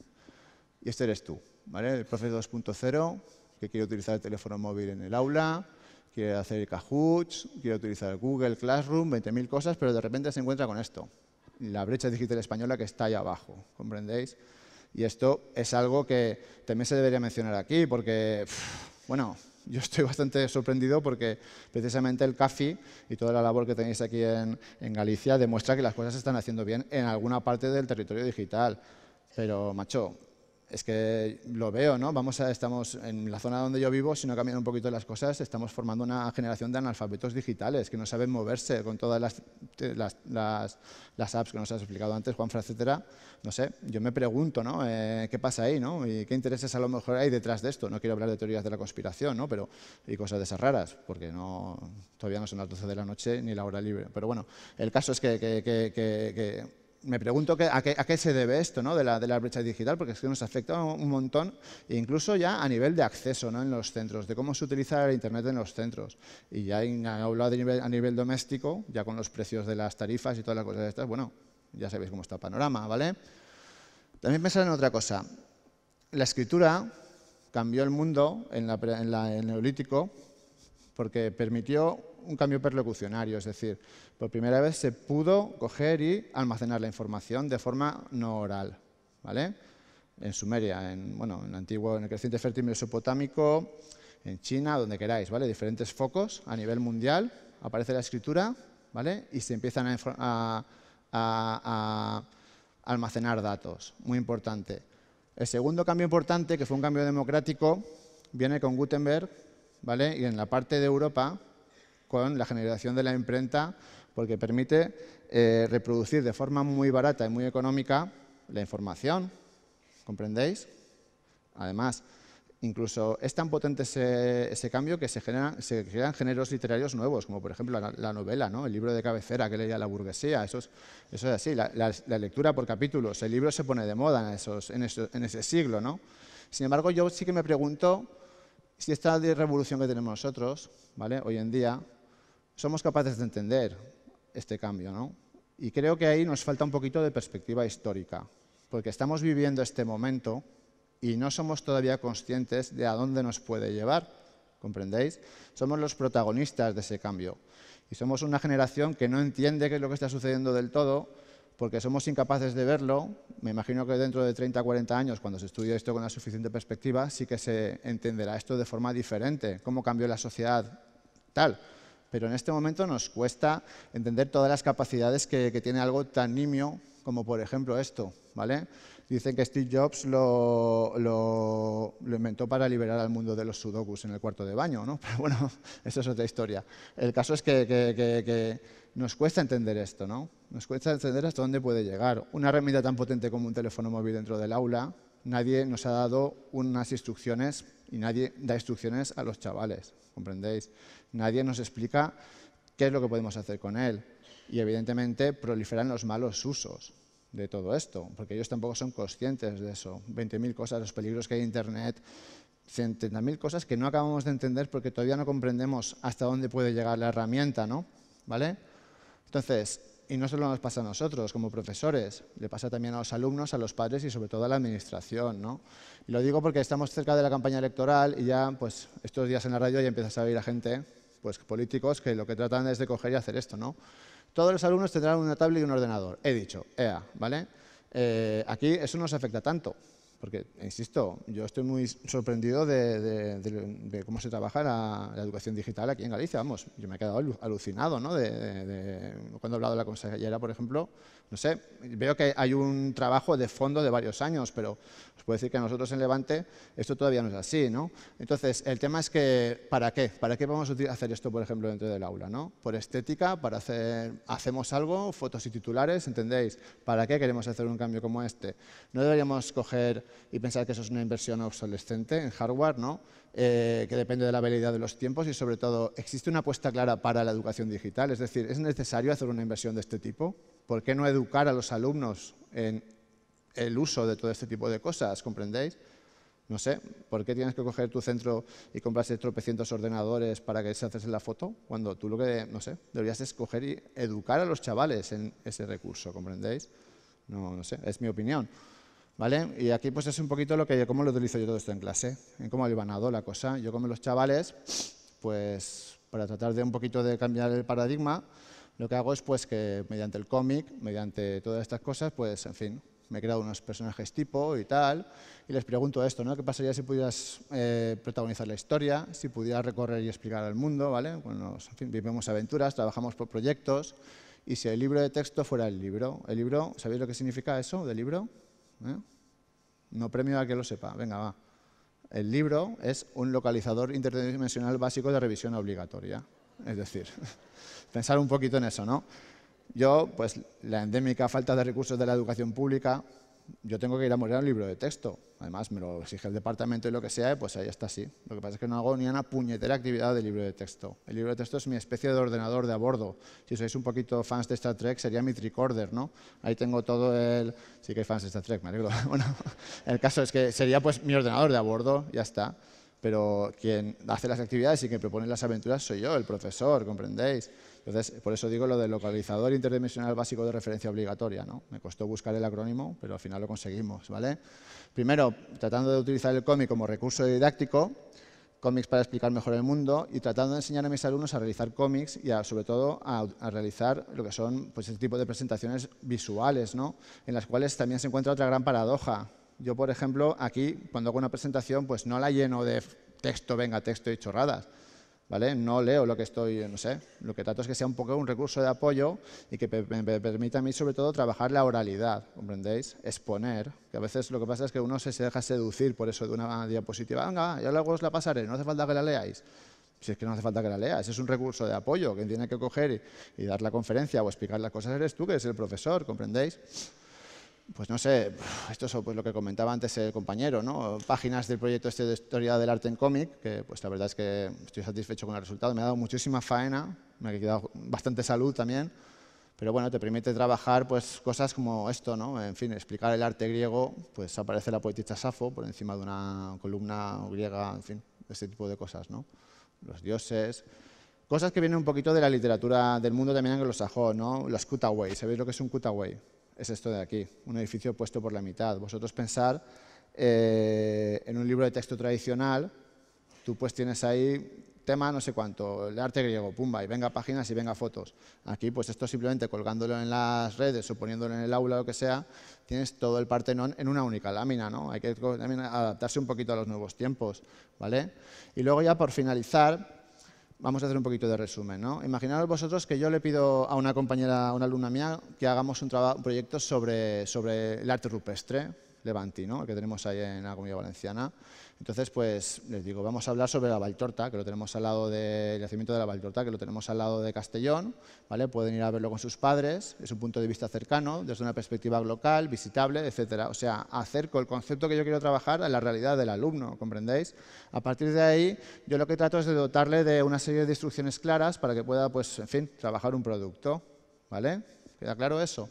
Y este eres tú, ¿vale? El profe 2.0, que quiere utilizar el teléfono móvil en el aula, quiere hacer el Kahoot, quiere utilizar Google Classroom, 20.000 cosas, pero de repente se encuentra con esto. La brecha digital española que está ahí abajo, ¿comprendéis? Y esto es algo que también se debería mencionar aquí, porque, bueno, yo estoy bastante sorprendido porque precisamente el CAFI y toda la labor que tenéis aquí en, Galicia demuestra que las cosas se están haciendo bien en alguna parte del territorio digital. Pero, macho, es que lo veo, ¿no? Vamos a, estamos en la zona donde yo vivo, si no cambian un poquito las cosas, estamos formando una generación de analfabetos digitales que no saben moverse con todas las, las, apps que nos has explicado antes, Juanfra, etcétera. No sé, yo me pregunto, ¿no? Eh, ¿Qué pasa ahí, no? ¿Y qué intereses a lo mejor hay detrás de esto? No quiero hablar de teorías de la conspiración, ¿no? Pero, y cosas de esas raras, porque no, todavía no son las 12 de la noche ni la hora libre. Pero bueno, el caso es que, que me pregunto a, qué, se debe esto ¿no? de, la, brecha digital, porque es que nos afecta un montón, e incluso ya a nivel de acceso ¿no? en los centros, de cómo se utiliza el Internet en los centros. Y ya en, hablado a nivel doméstico, ya con los precios de las tarifas y todas las cosas estas, bueno, ya sabéis cómo está el panorama, ¿vale? También pensar en otra cosa. La escritura cambió el mundo en el Neolítico porque permitió un cambio perlocucionario, es decir, por primera vez se pudo coger y almacenar la información de forma no oral. ¿vale? En Sumeria, en, bueno, en, antiguo, en el creciente fértil mesopotámico, en China, donde queráis, ¿vale? diferentes focos a nivel mundial, aparece la escritura ¿vale? y se empiezan a, a almacenar datos, muy importante. El segundo cambio importante, que fue un cambio democrático, viene con Gutenberg, ¿vale? Y en la parte de Europa con la generación de la imprenta porque permite eh, reproducir de forma muy barata y muy económica la información, ¿comprendéis? Además, incluso es tan potente ese, cambio que se, genera, se crean géneros literarios nuevos, como por ejemplo la, novela, ¿no? el libro de cabecera que leía la burguesía, eso es, eso es así, la, lectura por capítulos, el libro se pone de moda en, esos, en, en ese siglo. ¿no? Sin embargo, yo sí que me pregunto si esta revolución que tenemos nosotros, ¿vale? hoy en día, somos capaces de entender este cambio. ¿no? Y creo que ahí nos falta un poquito de perspectiva histórica, porque estamos viviendo este momento y no somos todavía conscientes de a dónde nos puede llevar, ¿comprendéis? Somos los protagonistas de ese cambio y somos una generación que no entiende qué es lo que está sucediendo del todo porque somos incapaces de verlo. Me imagino que dentro de 30 o 40 años, cuando se estudie esto con la suficiente perspectiva, sí que se entenderá esto de forma diferente, cómo cambió la sociedad tal pero en este momento nos cuesta entender todas las capacidades que, tiene algo tan nimio como por ejemplo esto, ¿vale? Dicen que Steve Jobs lo, inventó para liberar al mundo de los sudokus en el cuarto de baño, ¿no? Pero bueno, eso es otra historia. El caso es que, nos cuesta entender esto, ¿no? Nos cuesta entender hasta dónde puede llegar. Una herramienta tan potente como un teléfono móvil dentro del aula, nadie nos ha dado unas instrucciones y nadie da instrucciones a los chavales, ¿comprendéis? nadie nos explica qué es lo que podemos hacer con él. Y evidentemente proliferan los malos usos de todo esto, porque ellos tampoco son conscientes de eso. 20.000 cosas, los peligros que hay en Internet, 100.000 cosas que no acabamos de entender porque todavía no comprendemos hasta dónde puede llegar la herramienta, ¿no? ¿Vale? Entonces, y no solo nos pasa a nosotros como profesores, le pasa también a los alumnos, a los padres y sobre todo a la administración. ¿no? Y lo digo porque estamos cerca de la campaña electoral y ya pues, estos días en la radio ya empiezas a oír a gente, pues políticos, que lo que tratan es de coger y hacer esto. ¿no? Todos los alumnos tendrán una tablet y un ordenador, he dicho, EA, ¿vale? Eh, aquí eso no nos afecta tanto, porque, insisto, yo estoy muy sorprendido de, cómo se trabaja la, educación digital aquí en Galicia. Vamos, yo me he quedado alucinado, ¿no? cuando he hablado de la consejera, por ejemplo, no sé, veo que hay un trabajo de fondo de varios años, pero os puedo decir que a nosotros en Levante esto todavía no es así, ¿no? Entonces, el tema es que, ¿para qué? ¿Para qué vamos a hacer esto, por ejemplo, dentro del aula, ¿no? Por estética, para hacer, hacemos algo, fotos y titulares, ¿entendéis? ¿Para qué queremos hacer un cambio como este? No deberíamos coger y pensar que eso es una inversión obsolescente en hardware, ¿no? Eh, que depende de la habilidad de los tiempos y sobre todo, ¿existe una apuesta clara para la educación digital? Es decir, ¿es necesario hacer una inversión de este tipo? ¿Por qué no educar a los alumnos en el uso de todo este tipo de cosas? ¿Comprendéis? No sé, ¿por qué tienes que coger tu centro y comprarse tropecientos ordenadores para que se haces la foto? Cuando tú lo que, no sé, deberías escoger y educar a los chavales en ese recurso, ¿comprendéis? No, no sé, es mi opinión. ¿Vale? Y aquí pues es un poquito lo que, cómo lo utilizo yo todo esto en clase, en cómo lo ganado la cosa. Yo con los chavales, pues para tratar de un poquito de cambiar el paradigma, lo que hago es pues que mediante el cómic, mediante todas estas cosas, pues en fin, me he creado unos personajes tipo y tal, y les pregunto esto, ¿no? ¿Qué pasaría si pudieras eh, protagonizar la historia, si pudieras recorrer y explicar al mundo, ¿vale? Bueno, en fin, vivimos aventuras, trabajamos por proyectos, y si el libro de texto fuera el libro, ¿el libro, sabéis lo que significa eso de libro? ¿Eh? No premio a que lo sepa, venga, va. El libro es un localizador interdimensional básico de revisión obligatoria. Es decir, pensar un poquito en eso, ¿no? Yo, pues, la endémica falta de recursos de la educación pública, yo tengo que ir a morir a un libro de texto. Además, me lo exige el departamento y lo que sea, pues ahí está así. Lo que pasa es que no hago ni una puñetera actividad de libro de texto. El libro de texto es mi especie de ordenador de a bordo. Si sois un poquito fans de Star Trek, sería mi tricorder, ¿no? Ahí tengo todo el... Sí que hay fans de Star Trek, me alegro. Bueno, el caso es que sería pues mi ordenador de a bordo, ya está pero quien hace las actividades y quien propone las aventuras soy yo, el profesor, ¿comprendéis? Entonces, por eso digo lo del localizador interdimensional básico de referencia obligatoria. ¿no? Me costó buscar el acrónimo, pero al final lo conseguimos. ¿vale? Primero, tratando de utilizar el cómic como recurso didáctico, cómics para explicar mejor el mundo y tratando de enseñar a mis alumnos a realizar cómics y sobre todo a, realizar lo que son pues, este tipo de presentaciones visuales, ¿no? en las cuales también se encuentra otra gran paradoja, yo, por ejemplo, aquí, cuando hago una presentación, pues no la lleno de texto, venga, texto y chorradas. ¿Vale? No leo lo que estoy, no sé. Lo que trato es que sea un poco un recurso de apoyo y que me permita a mí, sobre todo, trabajar la oralidad, ¿comprendéis? Exponer, que a veces lo que pasa es que uno se deja seducir por eso de una diapositiva. Venga, ya luego os la pasaré, no hace falta que la leáis. Si es que no hace falta que la leas, es un recurso de apoyo. Quien tiene que coger y, y dar la conferencia o explicar las cosas eres tú, que eres el profesor, ¿comprendéis? pues no sé, esto es pues lo que comentaba antes el compañero, ¿no? páginas del proyecto este de historia del arte en cómic, que pues la verdad es que estoy satisfecho con el resultado, me ha dado muchísima faena, me ha quedado bastante salud también, pero bueno, te permite trabajar pues cosas como esto, ¿no? en fin, explicar el arte griego, pues aparece la poetista Safo por encima de una columna griega, en fin, este tipo de cosas, ¿no? los dioses, cosas que vienen un poquito de la literatura del mundo también anglosajón, ¿no? los cutaways, ¿sabéis lo que es un cutaway? es esto de aquí, un edificio puesto por la mitad. Vosotros pensar eh, en un libro de texto tradicional, tú pues tienes ahí tema no sé cuánto, el arte griego, pumba, y venga páginas y venga fotos. Aquí pues esto simplemente colgándolo en las redes o poniéndolo en el aula o lo que sea, tienes todo el Partenón en una única lámina, ¿no? Hay que adaptarse un poquito a los nuevos tiempos, ¿vale? Y luego ya por finalizar, Vamos a hacer un poquito de resumen. ¿no? Imaginaros vosotros que yo le pido a una compañera, a una alumna mía, que hagamos un, un proyecto sobre, sobre el arte rupestre, Levanti, que tenemos ahí en la Comunidad Valenciana. Entonces, pues les digo, vamos a hablar sobre la Valtorta, que lo tenemos al lado del de, nacimiento de la Valtorta, que lo tenemos al lado de Castellón, ¿vale? Pueden ir a verlo con sus padres, es un punto de vista cercano, desde una perspectiva local, visitable, etcétera. O sea, acerco el concepto que yo quiero trabajar a la realidad del alumno, ¿comprendéis? A partir de ahí, yo lo que trato es de dotarle de una serie de instrucciones claras para que pueda, pues, en fin, trabajar un producto, ¿vale? ¿Queda claro eso?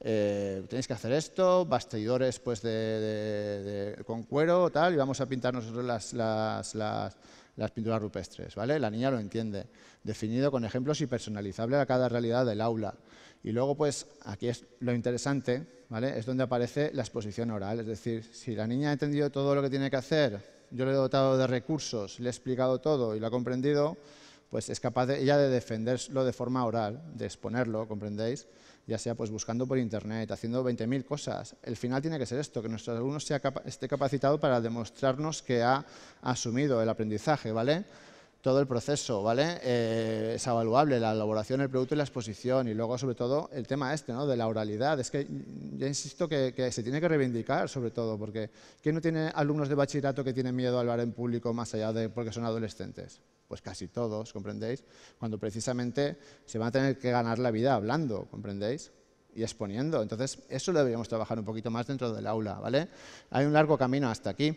Eh, tenéis que hacer esto, bastidores pues, de, con cuero tal, y vamos a pintar nosotros las, las, pinturas rupestres. ¿vale? La niña lo entiende, definido con ejemplos y personalizable a cada realidad del aula. Y luego, pues, aquí es lo interesante, ¿vale? es donde aparece la exposición oral, es decir, si la niña ha entendido todo lo que tiene que hacer, yo le he dotado de recursos, le he explicado todo y lo ha comprendido, pues es capaz de, ella de defenderlo de forma oral, de exponerlo, ¿comprendéis? ya sea pues buscando por internet, haciendo 20.000 cosas. El final tiene que ser esto, que nuestro alumno esté capacitado para demostrarnos que ha asumido el aprendizaje, ¿vale? Todo el proceso, ¿vale? Eh, es evaluable, la elaboración, el producto y la exposición. Y luego, sobre todo, el tema este, ¿no? De la oralidad. Es que ya insisto que, que se tiene que reivindicar, sobre todo, porque ¿quién no tiene alumnos de bachillerato que tienen miedo a hablar en público más allá de porque son adolescentes? pues casi todos, ¿comprendéis? Cuando precisamente se van a tener que ganar la vida hablando, ¿comprendéis? Y exponiendo. Entonces, eso lo deberíamos trabajar un poquito más dentro del aula, ¿vale? Hay un largo camino hasta aquí,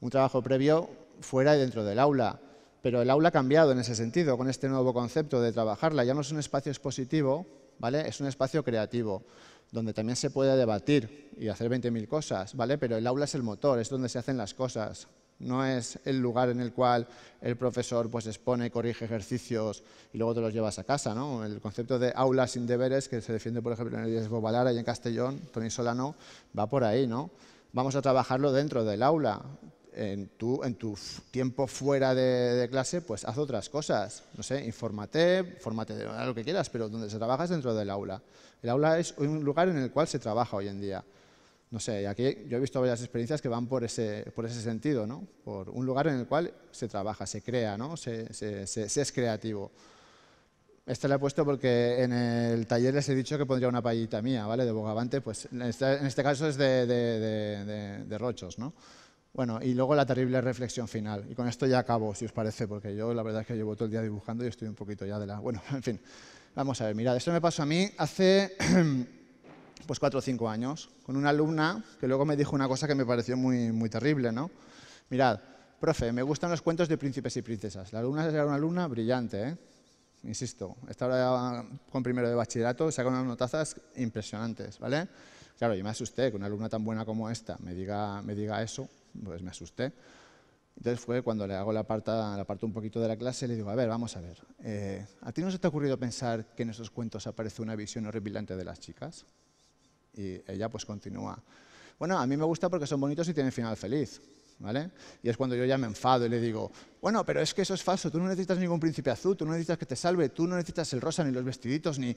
un trabajo previo fuera y dentro del aula. Pero el aula ha cambiado en ese sentido, con este nuevo concepto de trabajarla. Ya no es un espacio expositivo, ¿vale? Es un espacio creativo donde también se puede debatir y hacer 20.000 cosas, ¿vale? Pero el aula es el motor, es donde se hacen las cosas, no es el lugar en el cual el profesor pues, expone, corrige ejercicios y luego te los llevas a casa. ¿no? El concepto de aula sin deberes, que se defiende, por ejemplo, en el balara y en Castellón, Tony Solano, va por ahí. ¿no? Vamos a trabajarlo dentro del aula. En tu, tiempo fuera de, clase, pues haz otras cosas. No sé, infórmate, fórmate de lo que quieras, pero donde se trabaja es dentro del aula. El aula es un lugar en el cual se trabaja hoy en día. No sé, aquí yo he visto varias experiencias que van por ese, por ese sentido, ¿no? Por un lugar en el cual se trabaja, se crea, ¿no? Se, es creativo. Esta la he puesto porque en el taller les he dicho que pondría una payita mía, ¿vale? De bogavante, pues en este, este caso es de, rochos, ¿no? Bueno, y luego la terrible reflexión final. Y con esto ya acabo, si os parece, porque yo la verdad es que llevo todo el día dibujando y estoy un poquito ya de la... Bueno, en fin, vamos a ver, mirad, esto me pasó a mí hace pues cuatro o cinco años, con una alumna que luego me dijo una cosa que me pareció muy, muy terrible, ¿no? Mirad, profe, me gustan los cuentos de príncipes y princesas. La alumna era una alumna brillante, ¿eh? Insisto, esta ahora con primero de bachillerato, saca unas notazas impresionantes, ¿vale? Claro, yo me asusté que una alumna tan buena como esta me diga, me diga eso, pues me asusté. Entonces fue cuando le hago la parte, la parte un poquito de la clase le digo, a ver, vamos a ver, eh, ¿a ti no se te ha ocurrido pensar que en esos cuentos aparece una visión horripilante de las chicas? y ella pues continúa. Bueno, a mí me gusta porque son bonitos y tienen final feliz. ¿Vale? Y es cuando yo ya me enfado y le digo, bueno, pero es que eso es falso, tú no necesitas ningún príncipe azul, tú no necesitas que te salve, tú no necesitas el rosa, ni los vestiditos, ni...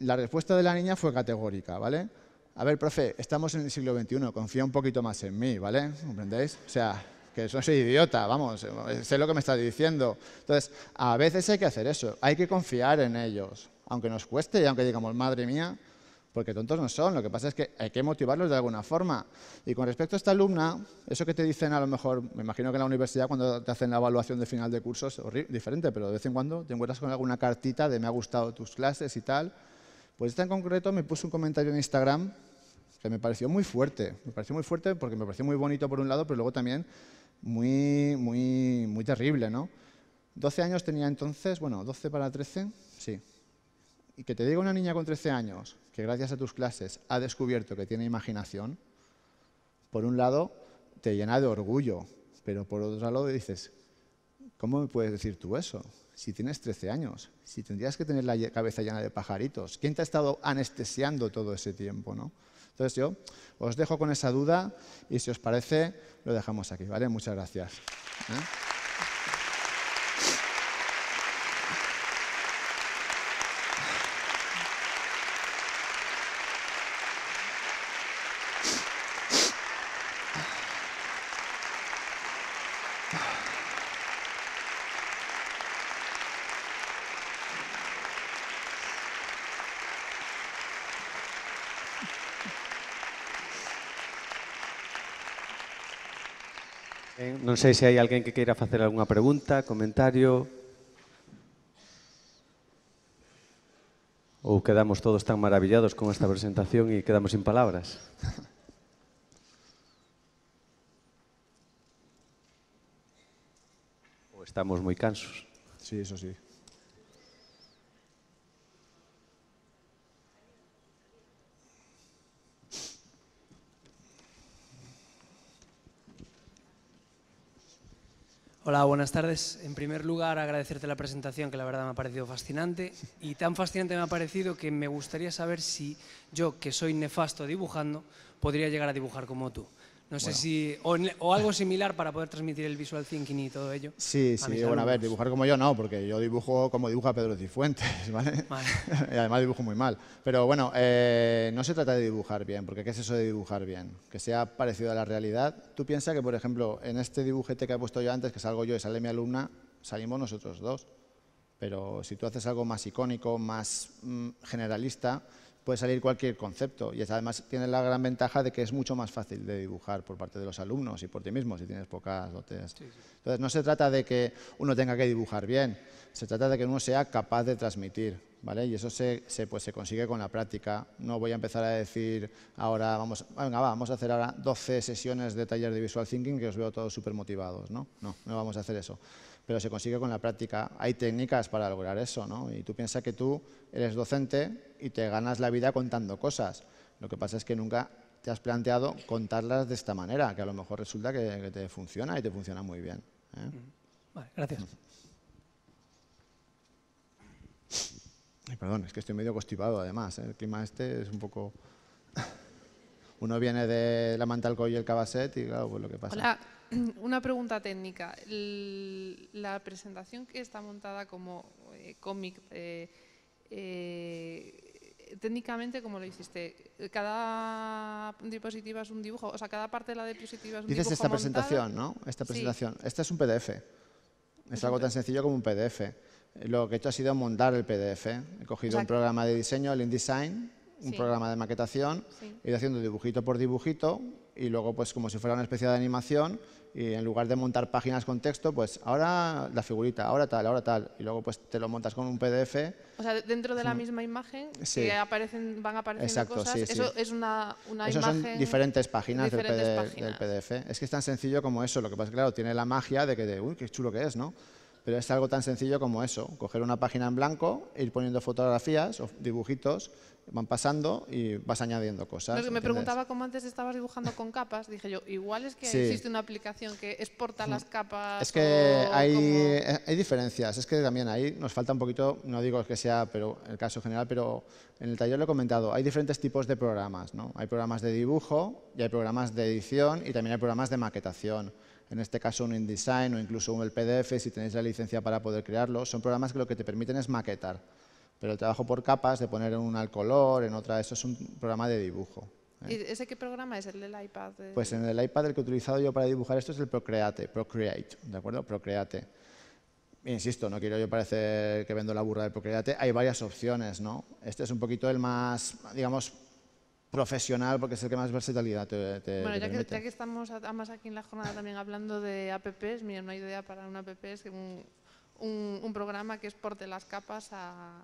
La respuesta de la niña fue categórica, ¿vale? A ver, profe, estamos en el siglo XXI, confía un poquito más en mí, ¿vale? ¿Comprendéis? O sea, que no soy idiota, vamos, sé lo que me está diciendo. Entonces, a veces hay que hacer eso, hay que confiar en ellos, aunque nos cueste y aunque digamos, madre mía, porque tontos no son, lo que pasa es que hay que motivarlos de alguna forma. Y con respecto a esta alumna, eso que te dicen a lo mejor, me imagino que en la universidad cuando te hacen la evaluación de final de curso es diferente, pero de vez en cuando te encuentras con alguna cartita de me ha gustado tus clases y tal. Pues esta en concreto me puso un comentario en Instagram que me pareció muy fuerte, me pareció muy fuerte porque me pareció muy bonito por un lado, pero luego también muy, muy, muy terrible, ¿no? 12 años tenía entonces, bueno, 12 para 13, sí, y que te diga una niña con 13 años que gracias a tus clases ha descubierto que tiene imaginación, por un lado te llena de orgullo, pero por otro lado dices, ¿cómo me puedes decir tú eso? Si tienes 13 años, si tendrías que tener la cabeza llena de pajaritos, ¿quién te ha estado anestesiando todo ese tiempo? ¿no? Entonces yo os dejo con esa duda y si os parece lo dejamos aquí, ¿vale? Muchas gracias. ¿eh? Non sei se hai alguén que queira facer algunha pregunta, comentario. Ou quedamos todos tan maravillados con esta presentación e quedamos sin palabras. Ou estamos moi cansos. Sí, eso sí. Hola, buenas tardes. En primer lugar, agradecerte la presentación, que la verdad me ha parecido fascinante. Y tan fascinante me ha parecido que me gustaría saber si yo, que soy nefasto dibujando, podría llegar a dibujar como tú. No sé si. O, algo similar para poder transmitir el visual thinking y todo ello. Sí, sí. Bueno, a ver, dibujar como yo no, porque yo dibujo como dibuja Pedro Cifuentes, ¿vale? y además dibujo muy mal. Pero bueno, eh, no se trata de dibujar bien, porque ¿qué es eso de dibujar bien? Que sea parecido a la realidad. Tú piensas que, por ejemplo, en este dibujete que he puesto yo antes, que salgo yo y sale mi alumna, salimos nosotros dos. Pero si tú haces algo más icónico, más mm, generalista, puede salir cualquier concepto y además tiene la gran ventaja de que es mucho más fácil de dibujar por parte de los alumnos y por ti mismo si tienes pocas dotes. Entonces no se trata de que uno tenga que dibujar bien, se trata de que uno sea capaz de transmitir, ¿vale? Y eso se, pues, se consigue con la práctica. No voy a empezar a decir ahora, vamos, venga, vamos a hacer ahora 12 sesiones de taller de Visual Thinking que os veo todos súper motivados, ¿no? No, no vamos a hacer eso pero se consigue con la práctica. Hay técnicas para lograr eso, ¿no? Y tú piensas que tú eres docente y te ganas la vida contando cosas. Lo que pasa es que nunca te has planteado contarlas de esta manera, que a lo mejor resulta que, te funciona y te funciona muy bien. ¿eh? Vale, gracias. perdón, es que estoy medio costipado además. ¿eh? El clima este es un poco... Uno viene de la mantalco y el Cabaset y claro, pues lo que pasa... Hola. una pregunta técnica. La presentación que está montada como eh, cómic, eh, eh, técnicamente, ¿cómo lo hiciste? Cada diapositiva es un dibujo, o sea, cada parte de la diapositiva es un dibujo. Dices esta presentación, ¿no? Esta presentación. Esta Este es un PDF. Es algo tan sencillo como un PDF. Lo que he hecho ha sido montar el PDF. He cogido un programa de diseño, el InDesign, un programa de maquetación, sí. he ido haciendo dibujito por dibujito y luego, pues como si fuera una especie de animación, y en lugar de montar páginas con texto, pues ahora la figurita, ahora tal, ahora tal, y luego pues te lo montas con un PDF. O sea, dentro de la mm. misma imagen que aparecen, van apareciendo cosas, eso es una, una eso imagen... son diferentes páginas, del, PDF. Es que es tan sencillo como eso, lo que pasa es que claro, tiene la magia de que, uy, qué chulo que es, ¿no? Pero es algo tan sencillo como eso, coger una página en blanco, ir poniendo fotografías o dibujitos van pasando y vas añadiendo cosas. que me preguntaba cómo antes estabas dibujando con capas, dije yo, igual es que existe una aplicación que exporta las capas. Es que hay, eh, hay diferencias, es que también ahí nos falta un poquito, no digo que sea pero el caso general, pero en el taller lo he comentado, hay diferentes tipos de programas, ¿no? Hay programas de dibujo y hay programas de edición y también hay programas de maquetación en este caso un InDesign o incluso un PDF, si tenéis la licencia para poder crearlo, son programas que lo que te permiten es maquetar. Pero el trabajo por capas, de poner en una color, en otra, eso es un programa de dibujo. ¿eh? ¿Y ese qué programa es? ¿El del iPad? Pues en el iPad el que he utilizado yo para dibujar esto es el Procreate, Procreate, ¿de acuerdo? Procreate. Insisto, no quiero yo parecer que vendo la burra de Procreate, hay varias opciones, ¿no? Este es un poquito el más, digamos, profesional porque es el que más versatilidad te, te Bueno, ya, que, estamos además aquí en la jornada también hablando de apps, mira, hay idea para un app es un, un programa que exporte las capas a,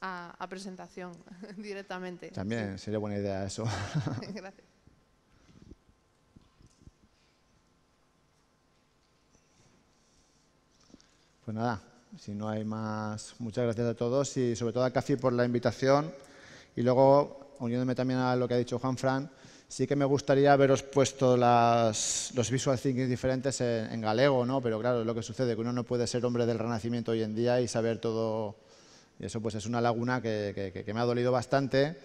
a, presentación directamente. También sería buena idea eso. Gracias. Pues nada, si no hay más, muchas gracias a todos y sobre todo a Cafi por la invitación. Y luego, uniéndome también a lo que ha dicho Juan Fran, sí que me gustaría haberos puesto los visual thinking diferentes en, galego, ¿no? pero claro, lo que sucede, que uno no puede ser hombre del renacimiento hoy en día y saber todo y eso pues es una laguna que, que, me ha dolido bastante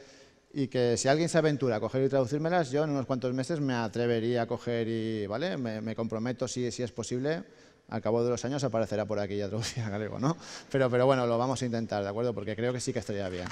y que si alguien se aventura a coger y traducírmelas, yo en unos cuantos meses me atrevería a coger y, ¿vale? Me, comprometo si, si es posible, al cabo de los años aparecerá por aquí ya traducida galego, ¿no? Pero, pero bueno, lo vamos a intentar, ¿de acuerdo? Porque creo que sí que estaría bien.